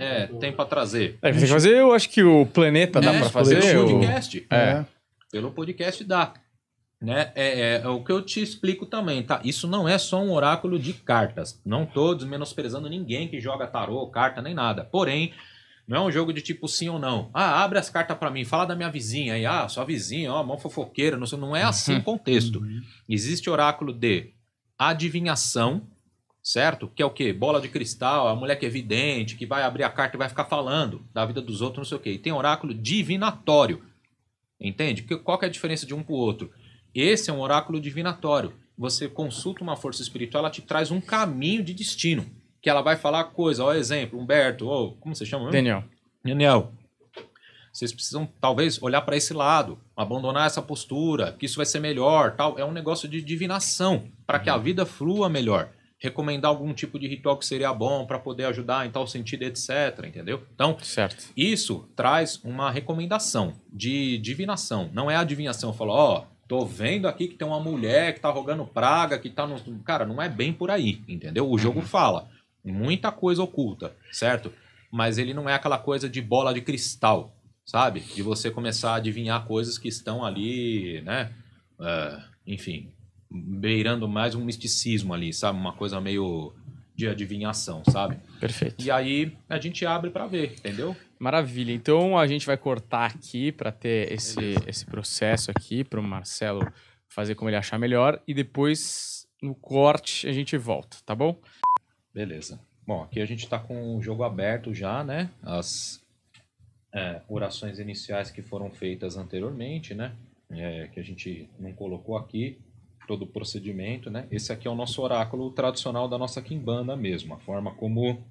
é, tem para trazer. É, fazer, eu acho que o planeta é, dá para fazer. fazer podcast. É. é. Pelo podcast dá. Né? É, é, é, o que eu te explico também, tá? Isso não é só um oráculo de cartas. Não todos menosprezando ninguém que joga tarô, carta, nem nada. Porém, não é um jogo de tipo sim ou não. Ah, abre as cartas para mim, fala da minha vizinha aí. Ah, sua vizinha, ó, mão fofoqueira. Não, não é uhum. assim o contexto. Uhum. Existe oráculo de adivinhação, certo? Que é o quê? Bola de cristal, a mulher que é vidente, que vai abrir a carta e vai ficar falando da vida dos outros, não sei o quê. E tem oráculo divinatório. Entende? Qual que é a diferença de um pro outro? Esse é um oráculo divinatório. Você consulta uma força espiritual, ela te traz um caminho de destino que ela vai falar coisa, ó, exemplo, Humberto, ou como você chama? Mesmo? Daniel. Daniel. Vocês precisam talvez olhar para esse lado, abandonar essa postura, que isso vai ser melhor, tal. É um negócio de divinação para que a uhum. vida flua melhor. Recomendar algum tipo de ritual que seria bom para poder ajudar em tal sentido, etc. Entendeu? Então, certo. isso traz uma recomendação de divinação. Não é adivinhação. falo, ó, Tô vendo aqui que tem uma mulher que tá rogando praga, que tá no. Cara, não é bem por aí, entendeu? O jogo uhum. fala muita coisa oculta, certo? Mas ele não é aquela coisa de bola de cristal, sabe? De você começar a adivinhar coisas que estão ali, né? Uh, enfim, beirando mais um misticismo ali, sabe? Uma coisa meio de adivinhação, sabe? Perfeito. E aí a gente abre para ver, entendeu? Maravilha. Então a gente vai cortar aqui para ter esse, esse processo aqui para o Marcelo fazer como ele achar melhor e depois no corte a gente volta, tá bom? Beleza. Bom, aqui a gente está com o jogo aberto já, né? As é, orações iniciais que foram feitas anteriormente, né? É, que a gente não colocou aqui todo o procedimento, né? Esse aqui é o nosso oráculo tradicional da nossa quimbanda mesmo, a forma como,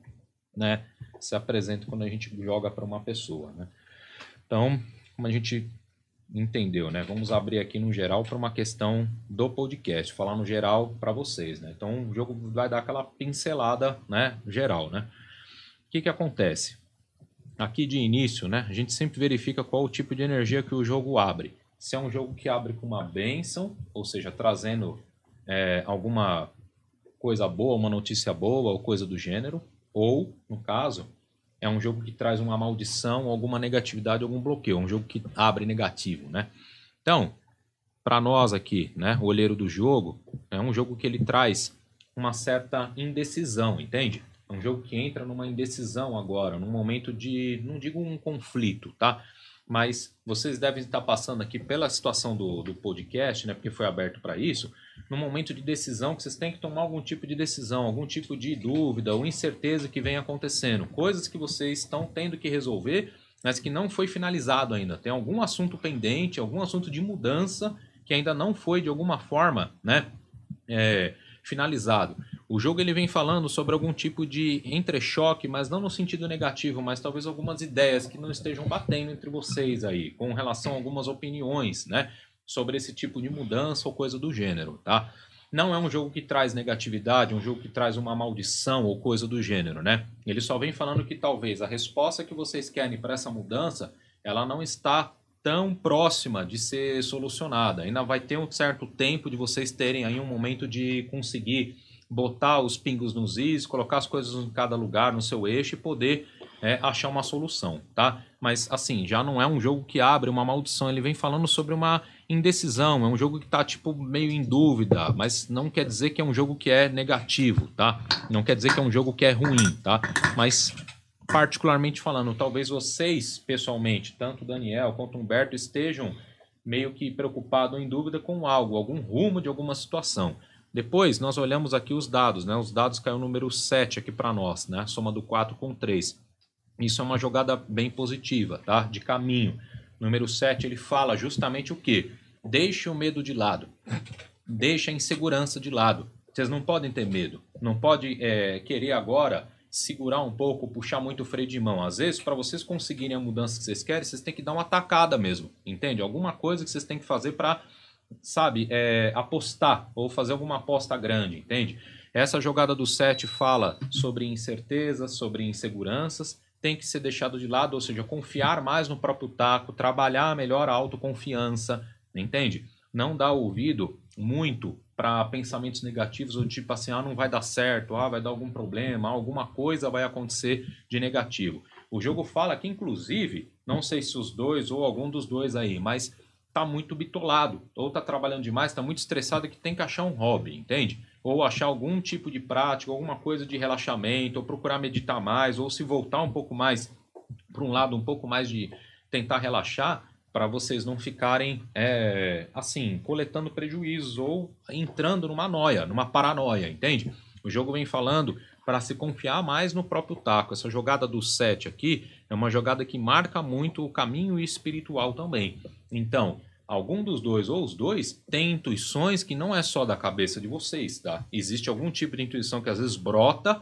né, se apresenta quando a gente joga para uma pessoa, né? Então, como a gente entendeu, né? Vamos abrir aqui no geral para uma questão do podcast, falar no geral para vocês, né? Então o jogo vai dar aquela pincelada, né? Geral, né? O que que acontece? Aqui de início, né? A gente sempre verifica qual o tipo de energia que o jogo abre. Se é um jogo que abre com uma benção, ou seja, trazendo é, alguma coisa boa, uma notícia boa ou coisa do gênero, ou no caso é um jogo que traz uma maldição, alguma negatividade, algum bloqueio. É um jogo que abre negativo, né? Então, para nós aqui, né, o olheiro do jogo, é um jogo que ele traz uma certa indecisão, entende? É um jogo que entra numa indecisão agora, num momento de, não digo um conflito, tá? Mas vocês devem estar passando aqui pela situação do, do podcast, né? Porque foi aberto para isso no momento de decisão que vocês têm que tomar algum tipo de decisão, algum tipo de dúvida ou incerteza que vem acontecendo, coisas que vocês estão tendo que resolver, mas que não foi finalizado ainda. Tem algum assunto pendente, algum assunto de mudança que ainda não foi de alguma forma, né, é, finalizado. O jogo ele vem falando sobre algum tipo de entrechoque, mas não no sentido negativo, mas talvez algumas ideias que não estejam batendo entre vocês aí, com relação a algumas opiniões, né? sobre esse tipo de mudança ou coisa do gênero, tá? Não é um jogo que traz negatividade, um jogo que traz uma maldição ou coisa do gênero, né? Ele só vem falando que talvez a resposta que vocês querem para essa mudança, ela não está tão próxima de ser solucionada. Ainda vai ter um certo tempo de vocês terem aí um momento de conseguir botar os pingos nos is, colocar as coisas em cada lugar, no seu eixo e poder é, achar uma solução, tá? Mas assim, já não é um jogo que abre uma maldição, ele vem falando sobre uma indecisão, é um jogo que está tipo meio em dúvida, mas não quer dizer que é um jogo que é negativo, tá? Não quer dizer que é um jogo que é ruim, tá? Mas particularmente falando, talvez vocês pessoalmente, tanto Daniel quanto Humberto estejam meio que preocupado em dúvida com algo, algum rumo de alguma situação. Depois nós olhamos aqui os dados, né? Os dados caiu o número 7 aqui para nós, né? Soma do 4 com 3. Isso é uma jogada bem positiva, tá? De caminho número 7, ele fala justamente o quê? Deixe o medo de lado. Deixe a insegurança de lado. Vocês não podem ter medo. Não pode é, querer agora segurar um pouco, puxar muito o freio de mão. Às vezes, para vocês conseguirem a mudança que vocês querem, vocês têm que dar uma tacada mesmo, entende? Alguma coisa que vocês têm que fazer para, sabe, é, apostar ou fazer alguma aposta grande, entende? Essa jogada do 7 fala sobre incertezas, sobre inseguranças, tem que ser deixado de lado, ou seja, confiar mais no próprio taco, trabalhar melhor a autoconfiança, entende? Não dar ouvido muito para pensamentos negativos, ou tipo assim, ah, não vai dar certo, ah, vai dar algum problema, alguma coisa vai acontecer de negativo. O jogo fala que, inclusive, não sei se os dois ou algum dos dois aí, mas tá muito bitolado, ou tá trabalhando demais, tá muito estressado, que tem que achar um hobby, entende? ou achar algum tipo de prática, alguma coisa de relaxamento, ou procurar meditar mais, ou se voltar um pouco mais para um lado, um pouco mais de tentar relaxar, para vocês não ficarem é, assim, coletando prejuízos ou entrando numa noia, numa paranoia, entende? O jogo vem falando para se confiar mais no próprio taco. Essa jogada do 7 aqui é uma jogada que marca muito o caminho espiritual também. Então, algum dos dois ou os dois tem intuições que não é só da cabeça de vocês, tá? Existe algum tipo de intuição que às vezes brota,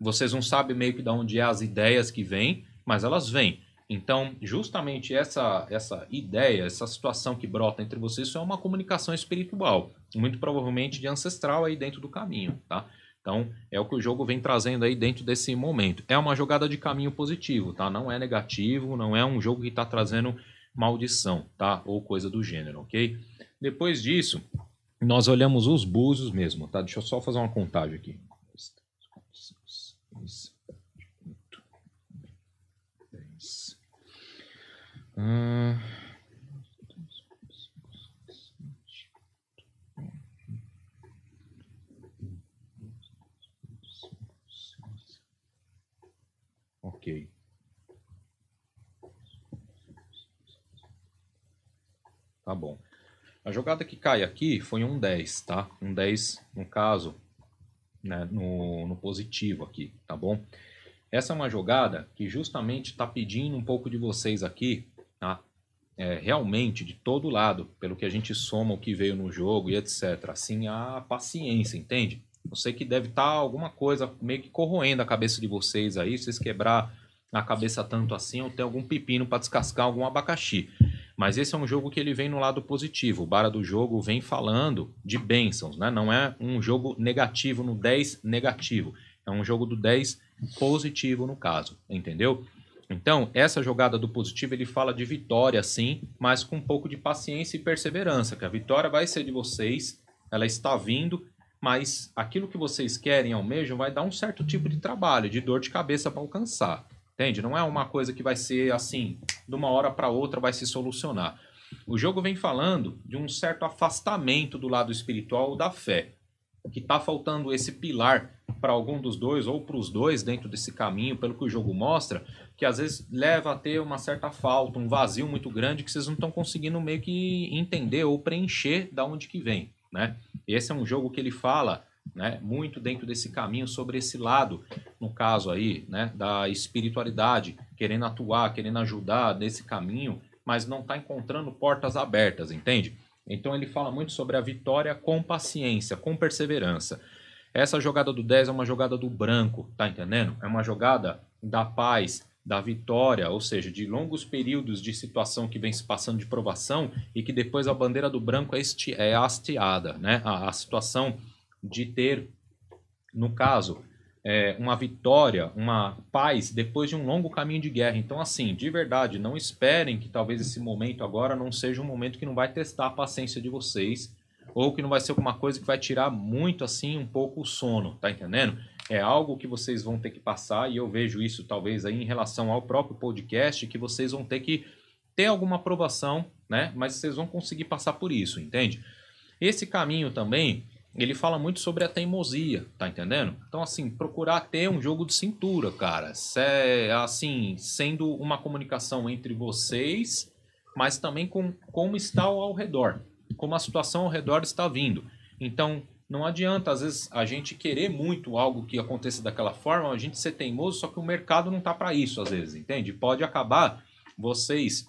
vocês não sabem meio que de onde é as ideias que vêm, mas elas vêm. Então, justamente essa essa ideia, essa situação que brota entre vocês, isso é uma comunicação espiritual, muito provavelmente de ancestral aí dentro do caminho, tá? Então, é o que o jogo vem trazendo aí dentro desse momento. É uma jogada de caminho positivo, tá? Não é negativo, não é um jogo que está trazendo maldição, tá? Ou coisa do gênero, ok? Depois disso, nós olhamos os búzios mesmo, tá? Deixa eu só fazer uma contagem aqui. Ok. bom. A jogada que cai aqui foi um 10, tá? Um 10, no caso, né, no, no positivo aqui, tá bom? Essa é uma jogada que justamente está pedindo um pouco de vocês aqui, tá? É, realmente, de todo lado, pelo que a gente soma o que veio no jogo e etc. Assim, a paciência, entende? Eu sei que deve estar tá alguma coisa meio que corroendo a cabeça de vocês aí, se vocês quebrar a cabeça tanto assim, ou ter algum pepino para descascar algum abacaxi. Mas esse é um jogo que ele vem no lado positivo. O Bara do jogo vem falando de bênçãos, né? Não é um jogo negativo no 10 negativo. É um jogo do 10 positivo no caso, entendeu? Então, essa jogada do positivo, ele fala de vitória sim, mas com um pouco de paciência e perseverança, que a vitória vai ser de vocês, ela está vindo, mas aquilo que vocês querem almejam vai dar um certo tipo de trabalho, de dor de cabeça para alcançar. Entende? Não é uma coisa que vai ser assim, de uma hora para outra vai se solucionar. O jogo vem falando de um certo afastamento do lado espiritual da fé, que está faltando esse pilar para algum dos dois ou para os dois dentro desse caminho, pelo que o jogo mostra, que às vezes leva a ter uma certa falta, um vazio muito grande que vocês não estão conseguindo meio que entender ou preencher da onde que vem, né? Esse é um jogo que ele fala né, muito dentro desse caminho, sobre esse lado, no caso aí, né, da espiritualidade, querendo atuar, querendo ajudar nesse caminho, mas não está encontrando portas abertas, entende? Então ele fala muito sobre a vitória com paciência, com perseverança. Essa jogada do 10 é uma jogada do branco, tá entendendo? É uma jogada da paz, da vitória, ou seja, de longos períodos de situação que vem se passando de provação e que depois a bandeira do branco é, este é hasteada, né? a, a situação de ter, no caso, é, uma vitória, uma paz depois de um longo caminho de guerra. Então, assim, de verdade, não esperem que talvez esse momento agora não seja um momento que não vai testar a paciência de vocês ou que não vai ser alguma coisa que vai tirar muito assim um pouco o sono, tá entendendo? É algo que vocês vão ter que passar e eu vejo isso talvez aí em relação ao próprio podcast que vocês vão ter que ter alguma aprovação, né? Mas vocês vão conseguir passar por isso, entende? Esse caminho também ele fala muito sobre a teimosia, tá entendendo? Então, assim, procurar ter um jogo de cintura, cara. Se, assim, sendo uma comunicação entre vocês, mas também com como está ao redor, como a situação ao redor está vindo. Então, não adianta, às vezes, a gente querer muito algo que aconteça daquela forma, a gente ser teimoso, só que o mercado não tá para isso, às vezes, entende? Pode acabar vocês,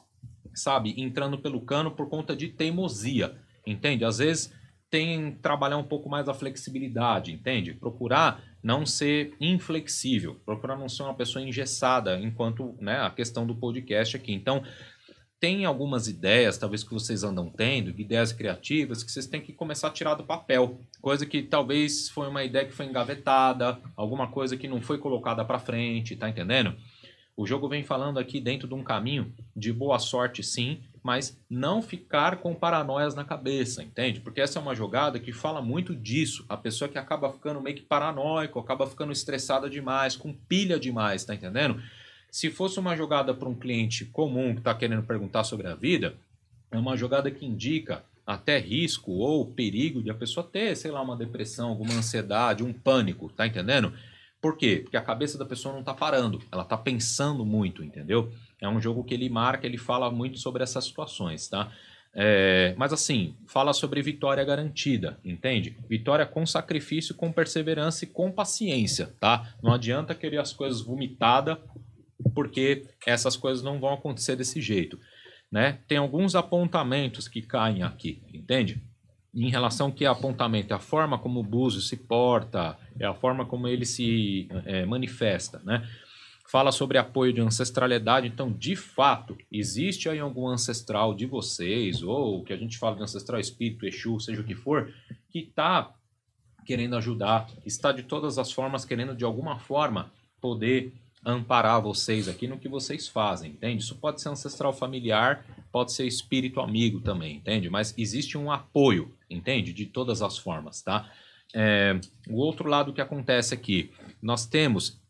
sabe, entrando pelo cano por conta de teimosia, entende? Às vezes tem trabalhar um pouco mais a flexibilidade, entende? Procurar não ser inflexível, procurar não ser uma pessoa engessada, enquanto né, a questão do podcast aqui. Então, tem algumas ideias, talvez que vocês andam tendo, ideias criativas, que vocês têm que começar a tirar do papel. Coisa que talvez foi uma ideia que foi engavetada, alguma coisa que não foi colocada para frente, tá entendendo? O jogo vem falando aqui dentro de um caminho de boa sorte, sim, mas não ficar com paranoias na cabeça, entende? Porque essa é uma jogada que fala muito disso. A pessoa que acaba ficando meio que paranoico, acaba ficando estressada demais, com pilha demais, tá entendendo? Se fosse uma jogada para um cliente comum que está querendo perguntar sobre a vida, é uma jogada que indica até risco ou perigo de a pessoa ter, sei lá, uma depressão, alguma ansiedade, um pânico, tá entendendo? Por quê? Porque a cabeça da pessoa não está parando, ela está pensando muito, entendeu? É um jogo que ele marca, ele fala muito sobre essas situações, tá? É, mas assim, fala sobre vitória garantida, entende? Vitória com sacrifício, com perseverança e com paciência, tá? Não adianta querer as coisas vomitada, porque essas coisas não vão acontecer desse jeito, né? Tem alguns apontamentos que caem aqui, entende? Em relação que é apontamento é a forma como o Búzio se porta, é a forma como ele se é, manifesta, né? fala sobre apoio de ancestralidade. Então, de fato, existe aí algum ancestral de vocês, ou que a gente fala de ancestral espírito, Exu, seja o que for, que está querendo ajudar, está de todas as formas querendo, de alguma forma, poder amparar vocês aqui no que vocês fazem, entende? Isso pode ser ancestral familiar, pode ser espírito amigo também, entende? Mas existe um apoio, entende? De todas as formas, tá? É, o outro lado que acontece aqui, nós temos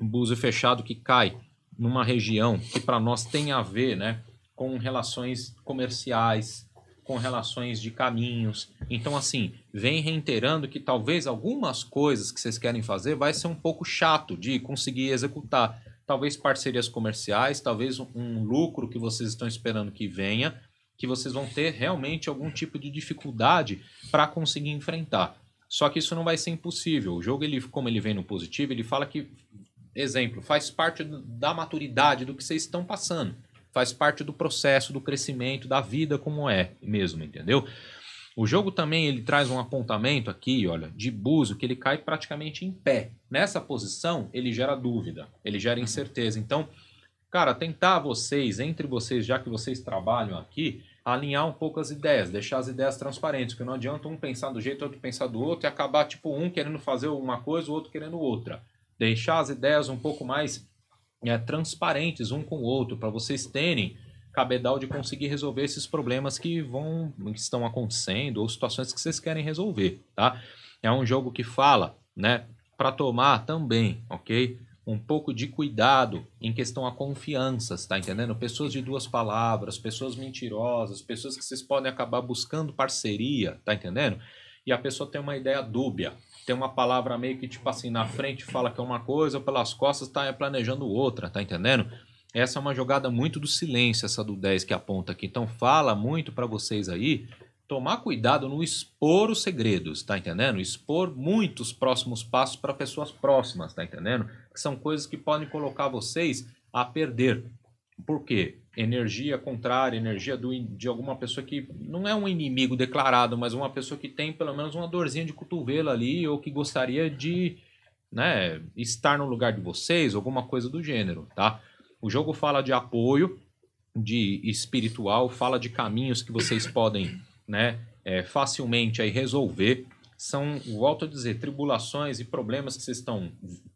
búzio fechado que cai numa região que para nós tem a ver né, com relações comerciais, com relações de caminhos. Então, assim, vem reiterando que talvez algumas coisas que vocês querem fazer vai ser um pouco chato de conseguir executar. Talvez parcerias comerciais, talvez um lucro que vocês estão esperando que venha, que vocês vão ter realmente algum tipo de dificuldade para conseguir enfrentar. Só que isso não vai ser impossível. O jogo, ele, como ele vem no positivo, ele fala que exemplo, faz parte da maturidade do que vocês estão passando. Faz parte do processo, do crescimento, da vida como é mesmo, entendeu? O jogo também ele traz um apontamento aqui, olha, de buzo que ele cai praticamente em pé. Nessa posição, ele gera dúvida, ele gera incerteza. Então, cara, tentar vocês, entre vocês, já que vocês trabalham aqui, alinhar um pouco as ideias, deixar as ideias transparentes, porque não adianta um pensar do jeito, outro pensar do outro e acabar tipo um querendo fazer uma coisa, o outro querendo outra deixar as ideias um pouco mais é, transparentes um com o outro, para vocês terem cabedal de conseguir resolver esses problemas que vão que estão acontecendo ou situações que vocês querem resolver, tá? É um jogo que fala, né, para tomar também, OK? Um pouco de cuidado em questão a confianças, tá entendendo? Pessoas de duas palavras, pessoas mentirosas, pessoas que vocês podem acabar buscando parceria, tá entendendo? e a pessoa tem uma ideia dúbia. Tem uma palavra meio que, tipo assim, na frente fala que é uma coisa, pelas costas está planejando outra, tá entendendo? Essa é uma jogada muito do silêncio, essa do 10 que aponta aqui. Então fala muito para vocês aí tomar cuidado no expor os segredos, tá entendendo? Expor muitos próximos passos para pessoas próximas, tá entendendo? Que são coisas que podem colocar vocês a perder. Por quê? Energia contrária, energia do, de alguma pessoa que não é um inimigo declarado, mas uma pessoa que tem pelo menos uma dorzinha de cotovelo ali ou que gostaria de né, estar no lugar de vocês, alguma coisa do gênero, tá? O jogo fala de apoio, de espiritual, fala de caminhos que vocês podem, né, é, facilmente aí resolver. São, volto a dizer, tribulações e problemas que vocês estão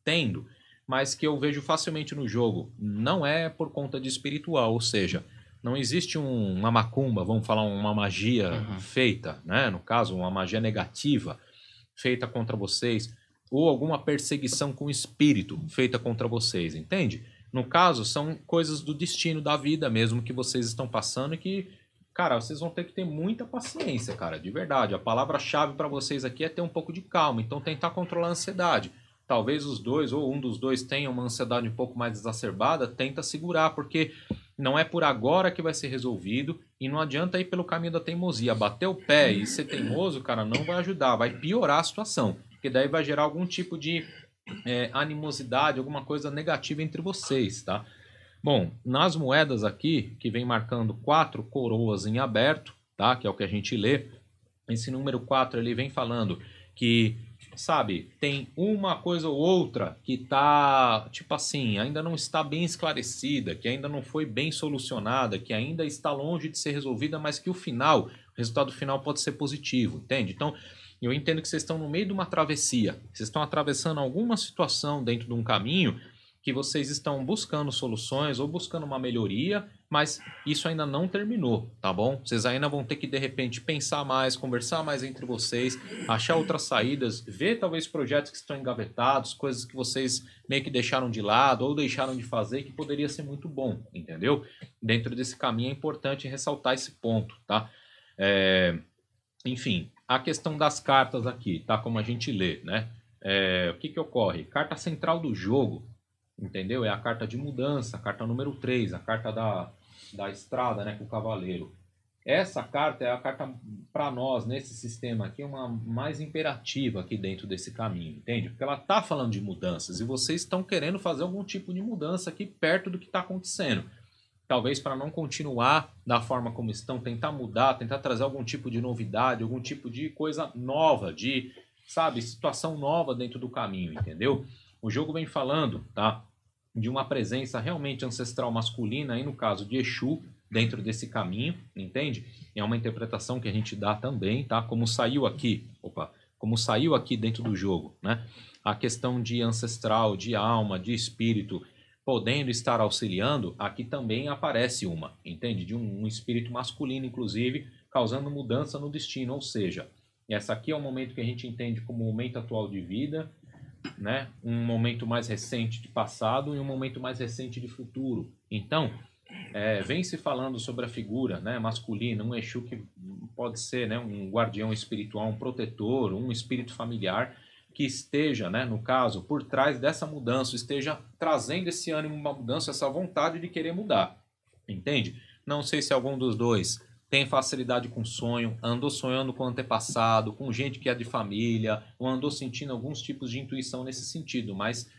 tendo mas que eu vejo facilmente no jogo, não é por conta de espiritual, ou seja, não existe um, uma macumba, vamos falar uma magia uhum. feita, né? No caso, uma magia negativa feita contra vocês ou alguma perseguição com espírito feita contra vocês, entende? No caso, são coisas do destino da vida mesmo que vocês estão passando e que, cara, vocês vão ter que ter muita paciência, cara, de verdade. A palavra-chave para vocês aqui é ter um pouco de calma, então tentar controlar a ansiedade talvez os dois ou um dos dois tenha uma ansiedade um pouco mais exacerbada, tenta segurar, porque não é por agora que vai ser resolvido e não adianta ir pelo caminho da teimosia. Bater o pé e ser teimoso, cara, não vai ajudar, vai piorar a situação, porque daí vai gerar algum tipo de é, animosidade, alguma coisa negativa entre vocês, tá? Bom, nas moedas aqui, que vem marcando quatro coroas em aberto, tá? Que é o que a gente lê. Esse número 4 ele vem falando que sabe, tem uma coisa ou outra que tá, tipo assim, ainda não está bem esclarecida, que ainda não foi bem solucionada, que ainda está longe de ser resolvida, mas que o final, o resultado final pode ser positivo, entende? Então, eu entendo que vocês estão no meio de uma travessia, vocês estão atravessando alguma situação dentro de um caminho que vocês estão buscando soluções ou buscando uma melhoria mas isso ainda não terminou, tá bom? Vocês ainda vão ter que, de repente, pensar mais, conversar mais entre vocês, achar outras saídas, ver talvez projetos que estão engavetados, coisas que vocês meio que deixaram de lado ou deixaram de fazer, que poderia ser muito bom, entendeu? Dentro desse caminho é importante ressaltar esse ponto, tá? É... Enfim, a questão das cartas aqui, tá? Como a gente lê, né? É... O que, que ocorre? Carta central do jogo. Entendeu? É a carta de mudança, a carta número 3, a carta da, da estrada, né, com o cavaleiro. Essa carta é a carta para nós nesse sistema aqui uma mais imperativa aqui dentro desse caminho, entende? Porque ela tá falando de mudanças e vocês estão querendo fazer algum tipo de mudança aqui perto do que está acontecendo. Talvez para não continuar da forma como estão, tentar mudar, tentar trazer algum tipo de novidade, algum tipo de coisa nova, de, sabe, situação nova dentro do caminho, entendeu? O jogo vem falando, tá? de uma presença realmente ancestral masculina, aí no caso de Exu, dentro desse caminho, entende? É uma interpretação que a gente dá também, tá? Como saiu aqui, opa, como saiu aqui dentro do jogo, né? A questão de ancestral, de alma, de espírito, podendo estar auxiliando, aqui também aparece uma, entende? De um, um espírito masculino, inclusive, causando mudança no destino, ou seja, essa aqui é o momento que a gente entende como momento atual de vida, né? Um momento mais recente de passado e um momento mais recente de futuro. Então, é, vem se falando sobre a figura né, masculina, um Exu que pode ser né, um guardião espiritual, um protetor, um espírito familiar que esteja, né, no caso, por trás dessa mudança, esteja trazendo esse ânimo, uma mudança, essa vontade de querer mudar. Entende? Não sei se algum dos dois tem facilidade com sonho, andou sonhando com antepassado, com gente que é de família, ou andou sentindo alguns tipos de intuição nesse sentido, mas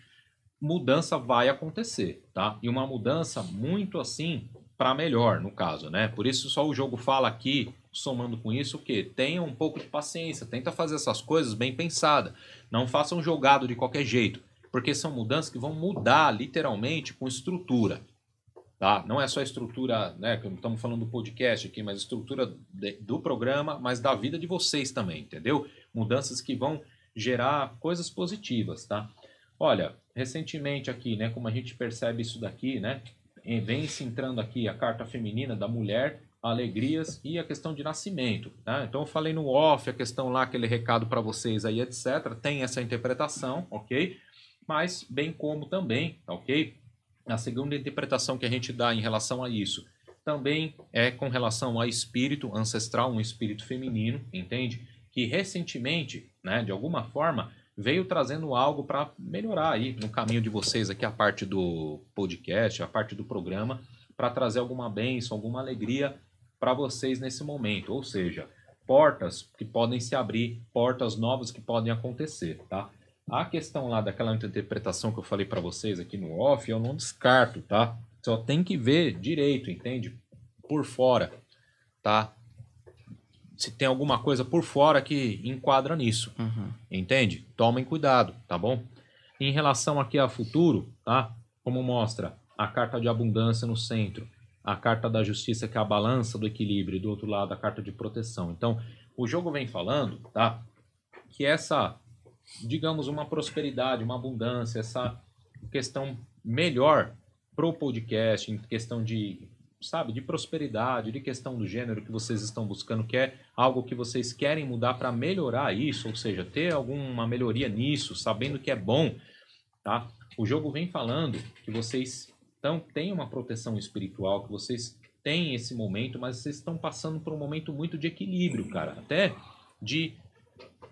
mudança vai acontecer, tá? E uma mudança muito assim para melhor, no caso, né? Por isso só o jogo fala aqui, somando com isso, que tenha um pouco de paciência, tenta fazer essas coisas bem pensada, não façam jogado de qualquer jeito, porque são mudanças que vão mudar literalmente com estrutura. Tá? Não é só a estrutura, né? Que estamos falando do podcast aqui, mas estrutura de, do programa, mas da vida de vocês também, entendeu? Mudanças que vão gerar coisas positivas, tá? Olha, recentemente aqui, né? Como a gente percebe isso daqui, né? Vem se entrando aqui a carta feminina da mulher, alegrias e a questão de nascimento. tá Então eu falei no off a questão lá, aquele recado para vocês aí, etc. Tem essa interpretação, ok? Mas bem como também, tá ok? A segunda interpretação que a gente dá em relação a isso também é com relação a espírito ancestral, um espírito feminino, entende? Que recentemente, né, de alguma forma, veio trazendo algo para melhorar aí no caminho de vocês aqui a parte do podcast, a parte do programa, para trazer alguma bênção, alguma alegria para vocês nesse momento, ou seja, portas que podem se abrir, portas novas que podem acontecer, tá? A questão lá daquela interpretação que eu falei para vocês aqui no off, eu não descarto, tá? Só tem que ver direito, entende? Por fora, tá? Se tem alguma coisa por fora que enquadra nisso, uhum. entende? Tomem cuidado, tá bom? Em relação aqui a futuro, tá? Como mostra a carta de abundância no centro, a carta da justiça que é a balança do equilíbrio e do outro lado a carta de proteção. Então, o jogo vem falando, tá? Que essa digamos, uma prosperidade, uma abundância, essa questão melhor para o podcast, em questão de, sabe, de prosperidade, de questão do gênero que vocês estão buscando, que é algo que vocês querem mudar para melhorar isso, ou seja, ter alguma melhoria nisso, sabendo que é bom, tá? O jogo vem falando que vocês então, têm uma proteção espiritual, que vocês têm esse momento, mas vocês estão passando por um momento muito de equilíbrio, cara, até de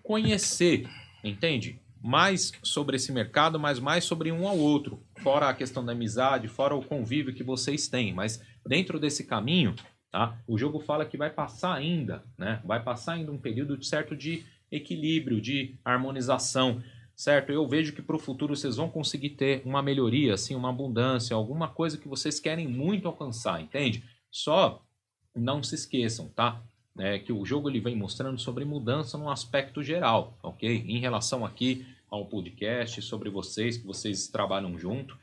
conhecer Entende? Mais sobre esse mercado, mas mais sobre um ao outro. Fora a questão da amizade, fora o convívio que vocês têm. Mas dentro desse caminho, tá? O jogo fala que vai passar ainda, né? Vai passar ainda um período de certo de equilíbrio, de harmonização, certo? Eu vejo que para o futuro vocês vão conseguir ter uma melhoria, assim, uma abundância, alguma coisa que vocês querem muito alcançar, entende? Só não se esqueçam, tá? né, que o jogo ele vem mostrando sobre mudança no aspecto geral, ok? Em relação aqui ao podcast, sobre vocês, que vocês trabalham junto,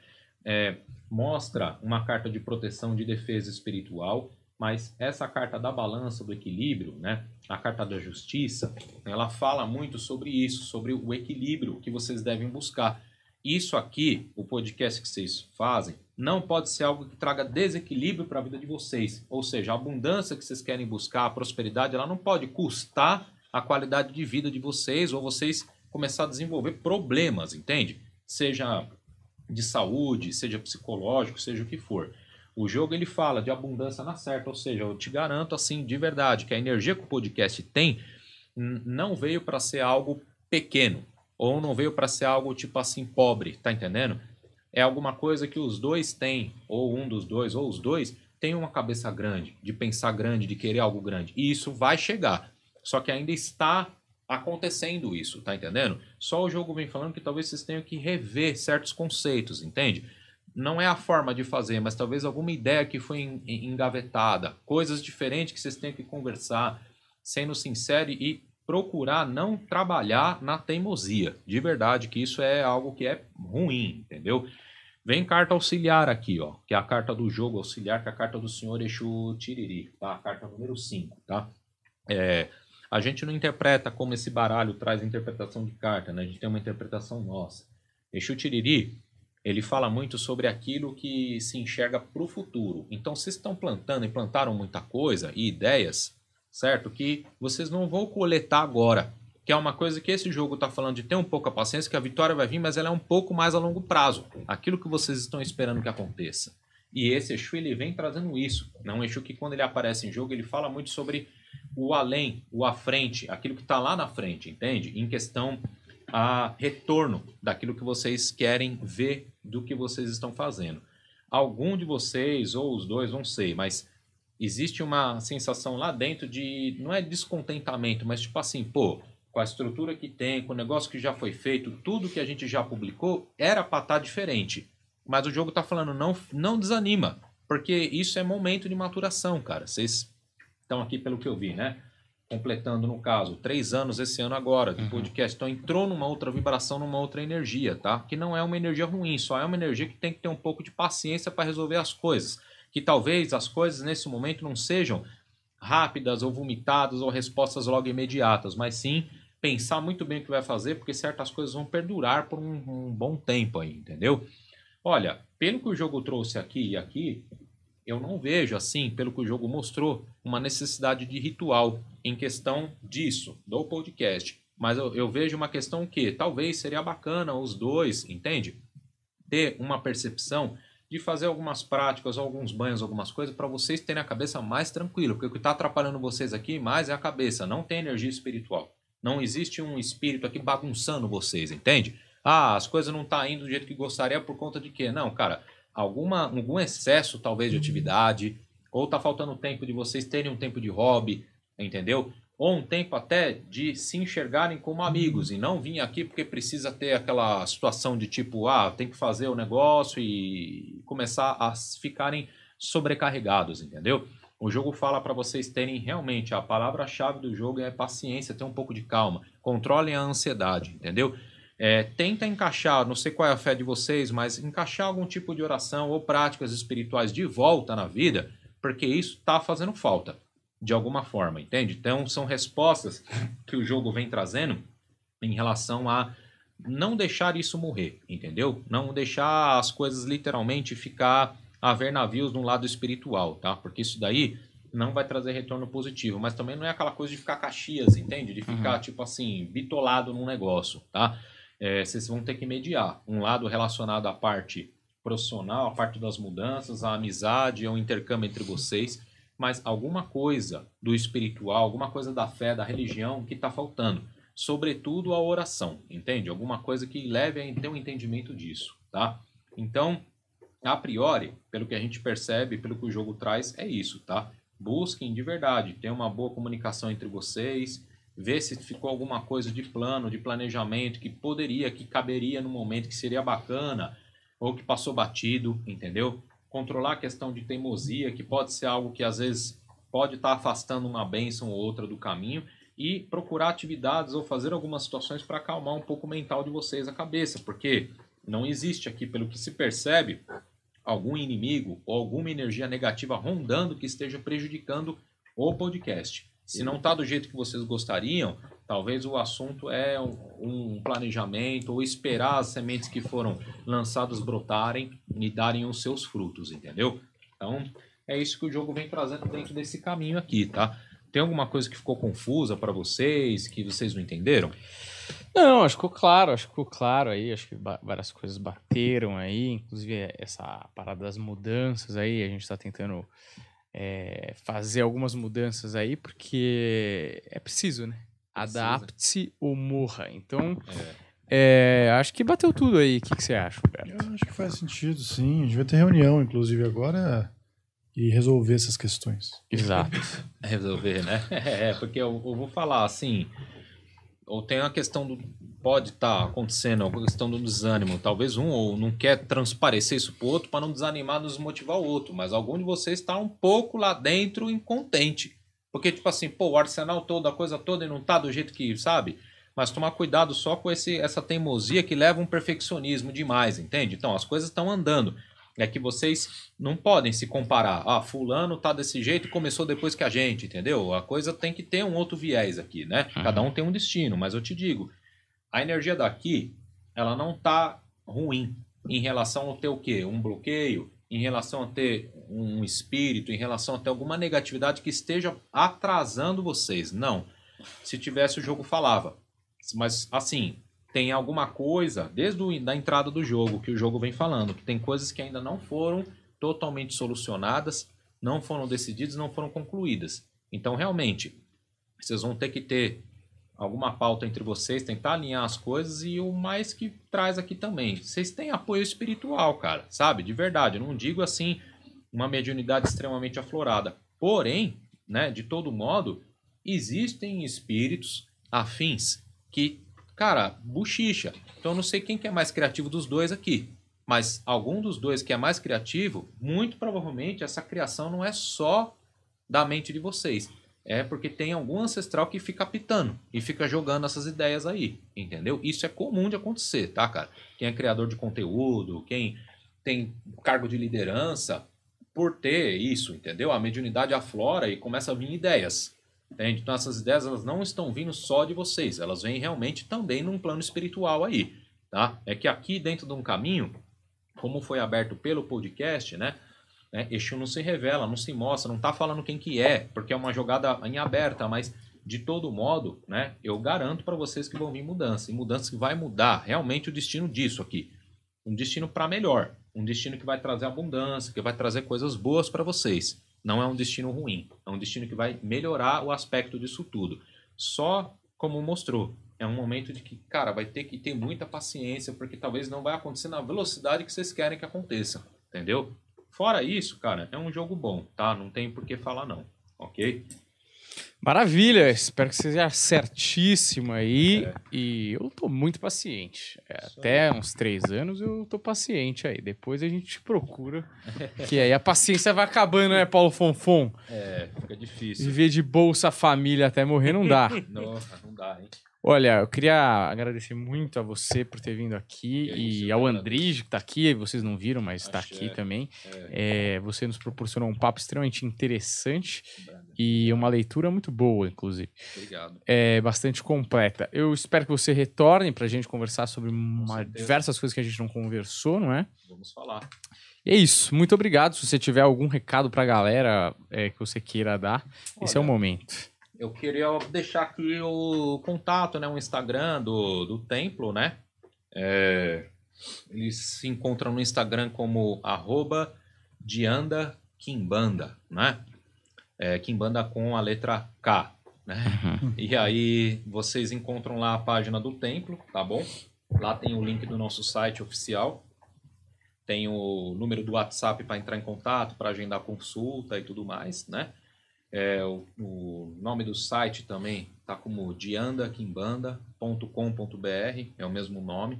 é, mostra uma carta de proteção de defesa espiritual, mas essa carta da balança, do equilíbrio, né, a carta da justiça, ela fala muito sobre isso, sobre o equilíbrio que vocês devem buscar. Isso aqui, o podcast que vocês fazem, não pode ser algo que traga desequilíbrio para a vida de vocês. Ou seja, a abundância que vocês querem buscar, a prosperidade, ela não pode custar a qualidade de vida de vocês ou vocês começar a desenvolver problemas, entende? Seja de saúde, seja psicológico, seja o que for. O jogo ele fala de abundância na certa, ou seja, eu te garanto assim de verdade que a energia que o podcast tem não veio para ser algo pequeno ou não veio para ser algo tipo assim pobre, tá entendendo? é alguma coisa que os dois têm, ou um dos dois, ou os dois, tem uma cabeça grande, de pensar grande, de querer algo grande. E isso vai chegar. Só que ainda está acontecendo isso, tá entendendo? Só o jogo vem falando que talvez vocês tenham que rever certos conceitos, entende? Não é a forma de fazer, mas talvez alguma ideia que foi engavetada, coisas diferentes que vocês tenham que conversar, sendo sincero e procurar não trabalhar na teimosia. De verdade, que isso é algo que é ruim, entendeu? Vem carta auxiliar aqui, ó, que é a carta do jogo auxiliar, que é a carta do senhor Exu Tiriri, tá? A carta número 5, tá? É, a gente não interpreta como esse baralho traz interpretação de carta, né? A gente tem uma interpretação nossa. Exu Tiriri, ele fala muito sobre aquilo que se enxerga para o futuro. Então, vocês estão plantando e plantaram muita coisa e ideias, certo? Que vocês não vão coletar agora que é uma coisa que esse jogo está falando de ter um pouco a paciência, que a vitória vai vir, mas ela é um pouco mais a longo prazo. Aquilo que vocês estão esperando que aconteça. E esse Exu, ele vem trazendo isso. É um Exu que, quando ele aparece em jogo, ele fala muito sobre o além, o à frente, aquilo que está lá na frente, entende? Em questão a retorno daquilo que vocês querem ver do que vocês estão fazendo. Algum de vocês, ou os dois, não sei, mas existe uma sensação lá dentro de, não é descontentamento, mas tipo assim, pô, com a estrutura que tem, com o negócio que já foi feito, tudo que a gente já publicou, era para estar tá diferente. Mas o jogo está falando, não, não desanima, porque isso é momento de maturação, cara. Vocês estão aqui pelo que eu vi, né? Completando, no caso, três anos esse ano agora do uhum. podcast. Então entrou numa outra vibração, numa outra energia, tá? Que não é uma energia ruim, só é uma energia que tem que ter um pouco de paciência para resolver as coisas. Que talvez as coisas nesse momento não sejam rápidas ou vomitadas ou respostas logo imediatas, mas sim pensar muito bem o que vai fazer, porque certas coisas vão perdurar por um, um bom tempo aí, entendeu? Olha, pelo que o jogo trouxe aqui e aqui, eu não vejo, assim, pelo que o jogo mostrou, uma necessidade de ritual em questão disso, do podcast. Mas eu, eu, vejo uma questão que talvez seria bacana os dois, entende? Ter uma percepção de fazer algumas práticas, alguns banhos, algumas coisas, para vocês terem a cabeça mais tranquila. Porque o que está atrapalhando vocês aqui mais é a cabeça, não tem energia espiritual. Não existe um espírito aqui bagunçando vocês, entende? Ah, as coisas não estão tá indo do jeito que gostaria por conta de quê? Não, cara, alguma, algum excesso talvez de uhum. atividade, ou tá faltando tempo de vocês terem um tempo de hobby, entendeu? Ou um tempo até de se enxergarem como uhum. amigos e não vir aqui porque precisa ter aquela situação de tipo, ah, tem que fazer o negócio e começar a ficarem sobrecarregados, entendeu? O jogo fala para vocês terem realmente a palavra-chave do jogo é paciência, ter um pouco de calma, controlem a ansiedade, entendeu? É, tenta encaixar, não sei qual é a fé de vocês, mas encaixar algum tipo de oração ou práticas espirituais de volta na vida, porque isso está fazendo falta de alguma forma, entende? Então são respostas que o jogo vem trazendo em relação a não deixar isso morrer, entendeu? Não deixar as coisas literalmente ficar haver navios no lado espiritual, tá? Porque isso daí não vai trazer retorno positivo, mas também não é aquela coisa de ficar caxias, entende? De ficar, uhum. tipo assim, bitolado num negócio, tá? É, vocês vão ter que mediar. Um lado relacionado à parte profissional, à parte das mudanças, à amizade, ao intercâmbio entre vocês, mas alguma coisa do espiritual, alguma coisa da fé, da religião que está faltando. Sobretudo a oração, entende? Alguma coisa que leve a ter um entendimento disso, tá? Então, a priori, pelo que a gente percebe, pelo que o jogo traz, é isso, tá? Busquem de verdade, tenham uma boa comunicação entre vocês, ver se ficou alguma coisa de plano, de planejamento que poderia, que caberia no momento, que seria bacana, ou que passou batido, entendeu? Controlar a questão de teimosia, que pode ser algo que às vezes pode estar tá afastando uma bênção ou outra do caminho, e procurar atividades ou fazer algumas situações para acalmar um pouco o mental de vocês, a cabeça, porque não existe aqui, pelo que se percebe, algum inimigo ou alguma energia negativa rondando que esteja prejudicando o podcast. Se não está do jeito que vocês gostariam, talvez o assunto é um, um, planejamento ou esperar as sementes que foram lançadas brotarem e darem os seus frutos, entendeu? Então, é isso que o jogo vem trazendo dentro desse caminho aqui, tá? Tem alguma coisa que ficou confusa para vocês, que vocês não entenderam? Não, acho que ficou claro, acho que claro aí, acho que várias coisas bateram aí, inclusive é, essa parada das mudanças aí, a gente está tentando é, fazer algumas mudanças aí, porque é preciso, né? Adapte-se ou morra. Então, é. É, acho que bateu tudo aí. O que, que você acha, Roberto? Eu acho que faz sentido, sim. A gente vai ter reunião, inclusive, agora e resolver essas questões. Exato. resolver, né? É, porque eu, eu vou falar assim ou tem a questão do pode estar tá acontecendo, alguma questão do desânimo, talvez um ou não quer transparecer isso o outro para não desanimar, nos motivar o outro, mas algum de vocês está um pouco lá dentro incontente. Porque tipo assim, pô, o arsenal todo, a coisa toda e não tá do jeito que, sabe? Mas tomar cuidado só com esse essa teimosia que leva um perfeccionismo demais, entende? Então, as coisas estão andando, é que vocês não podem se comparar. Ah, fulano tá desse jeito, começou depois que a gente, entendeu? A coisa tem que ter um outro viés aqui, né? Uhum. Cada um tem um destino, mas eu te digo, a energia daqui, ela não tá ruim em relação a ter o quê? Um bloqueio, em relação a ter um espírito, em relação a ter alguma negatividade que esteja atrasando vocês. Não. Se tivesse o jogo falava. Mas assim, tem alguma coisa, desde a da entrada do jogo, que o jogo vem falando, que tem coisas que ainda não foram totalmente solucionadas, não foram decididas, não foram concluídas. Então, realmente, vocês vão ter que ter alguma pauta entre vocês, tentar alinhar as coisas e o mais que traz aqui também. Vocês têm apoio espiritual, cara, sabe? De verdade, eu não digo assim uma mediunidade extremamente aflorada. Porém, né, de todo modo, existem espíritos afins que Cara, bochicha. Então eu não sei quem que é mais criativo dos dois aqui. Mas algum dos dois que é mais criativo, muito provavelmente essa criação não é só da mente de vocês. É porque tem algum ancestral que fica pitando e fica jogando essas ideias aí, entendeu? Isso é comum de acontecer, tá, cara? Quem é criador de conteúdo, quem tem cargo de liderança, por ter isso, entendeu? A mediunidade aflora e começa a vir ideias. Entende? Então essas ideias elas não estão vindo só de vocês, elas vêm realmente também num plano espiritual aí, tá? É que aqui dentro de um caminho, como foi aberto pelo podcast, né? né Exu não se revela, não se mostra, não está falando quem que é, porque é uma jogada em aberta, mas de todo modo, né? Eu garanto para vocês que vão vir mudança, e mudança que vai mudar realmente o destino disso aqui. Um destino para melhor, um destino que vai trazer abundância, que vai trazer coisas boas para vocês. Não é um destino ruim, é um destino que vai melhorar o aspecto disso tudo. Só como mostrou, é um momento de que, cara, vai ter que ter muita paciência, porque talvez não vai acontecer na velocidade que vocês querem que aconteça, entendeu? Fora isso, cara, é um jogo bom, tá? Não tem por que falar não, ok? Maravilha, espero que seja certíssimo aí. É. E eu tô muito paciente. É, até uns três anos eu tô paciente aí. Depois a gente procura. que aí a paciência vai acabando, né, Paulo Fonfon? É, fica difícil. Viver de Bolsa Família até morrer não dá. não, não dá, hein? Olha, eu queria agradecer muito a você por ter vindo aqui e, e ao Andrige, que está aqui, vocês não viram, mas está aqui é. também. É. É, tá. você nos proporcionou um papo extremamente interessante e uma leitura muito boa, inclusive. Obrigado. É bastante completa. Eu espero que você retorne para a gente conversar sobre uma, diversas coisas que a gente não conversou, não é? Vamos falar. E é isso. Muito obrigado. Se você tiver algum recado para a galera é, que você queira dar, Olha. esse é o momento eu queria deixar aqui o contato, né? O Instagram do, do templo, né? É, eles se encontram no Instagram como arroba Dianda Kimbanda, né? É, Kimbanda com a letra K, né? Uhum. E aí vocês encontram lá a página do templo, tá bom? Lá tem o link do nosso site oficial, tem o número do WhatsApp para entrar em contato, para agendar consulta e tudo mais, né? É, o, o, nome do site também está como diandaquimbanda.com.br, é o mesmo nome.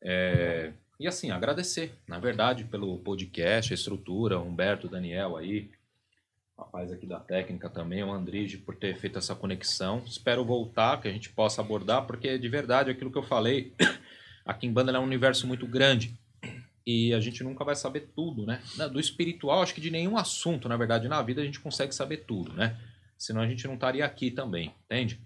É, e assim, agradecer, na verdade, pelo podcast, a estrutura, Humberto, Daniel aí, rapaz aqui da técnica também, o Andrige, por ter feito essa conexão. Espero voltar, que a gente possa abordar, porque de verdade, aquilo que eu falei, a Kimbanda é um universo muito grande e a gente nunca vai saber tudo, né? Do espiritual, acho que de nenhum assunto, na verdade, na vida a gente consegue saber tudo, né? Senão a gente não estaria aqui também, entende?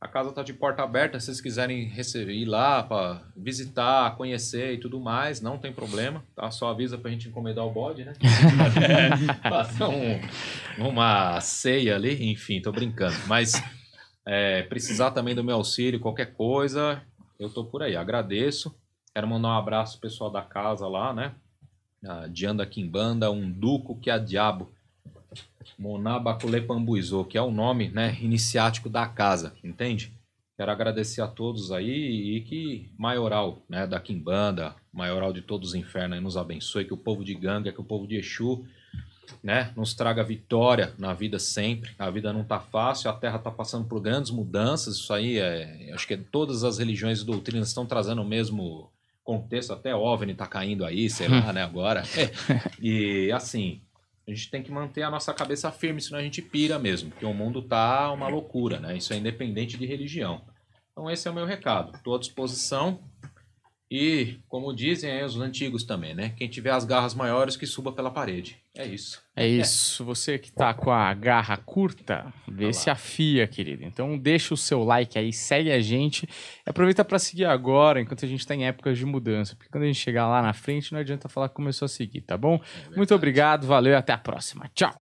A casa está de porta aberta, se vocês quiserem receber, ir lá para visitar, conhecer e tudo mais, não tem problema. Tá? Só avisa para a gente encomendar o bode, né? Faça um, uma ceia ali, enfim, tô brincando. Mas é, precisar também do meu auxílio, qualquer coisa, eu tô por aí. Agradeço. Quero mandar um abraço pessoal da casa lá, né? A Dianda Quimbanda, Duco que a diabo. Monabacule que é o nome né, iniciático da casa, entende? Quero agradecer a todos aí e que maioral né, da Quimbanda, maioral de todos os infernos, nos abençoe, que o povo de Ganga, que o povo de Exu, né, nos traga vitória na vida sempre. A vida não tá fácil, a terra tá passando por grandes mudanças, isso aí é, acho que todas as religiões e doutrinas estão trazendo o mesmo contexto, até OVNI está caindo aí, sei lá, né, agora. É, e assim, a gente tem que manter a nossa cabeça firme, senão a gente pira mesmo, porque o mundo tá uma loucura, né? Isso é independente de religião. Então esse é o meu recado. Estou à disposição. E, como dizem aí os antigos também, né? Quem tiver as garras maiores que suba pela parede. É isso. É isso. É. Você que tá com a garra curta, vê tá se afia, querido. Então deixa o seu like aí, segue a gente. Aproveita para seguir agora, enquanto a gente tá em épocas de mudança. Porque quando a gente chegar lá na frente, não adianta falar que começou a seguir, tá bom? É Muito obrigado, valeu e até a próxima. Tchau!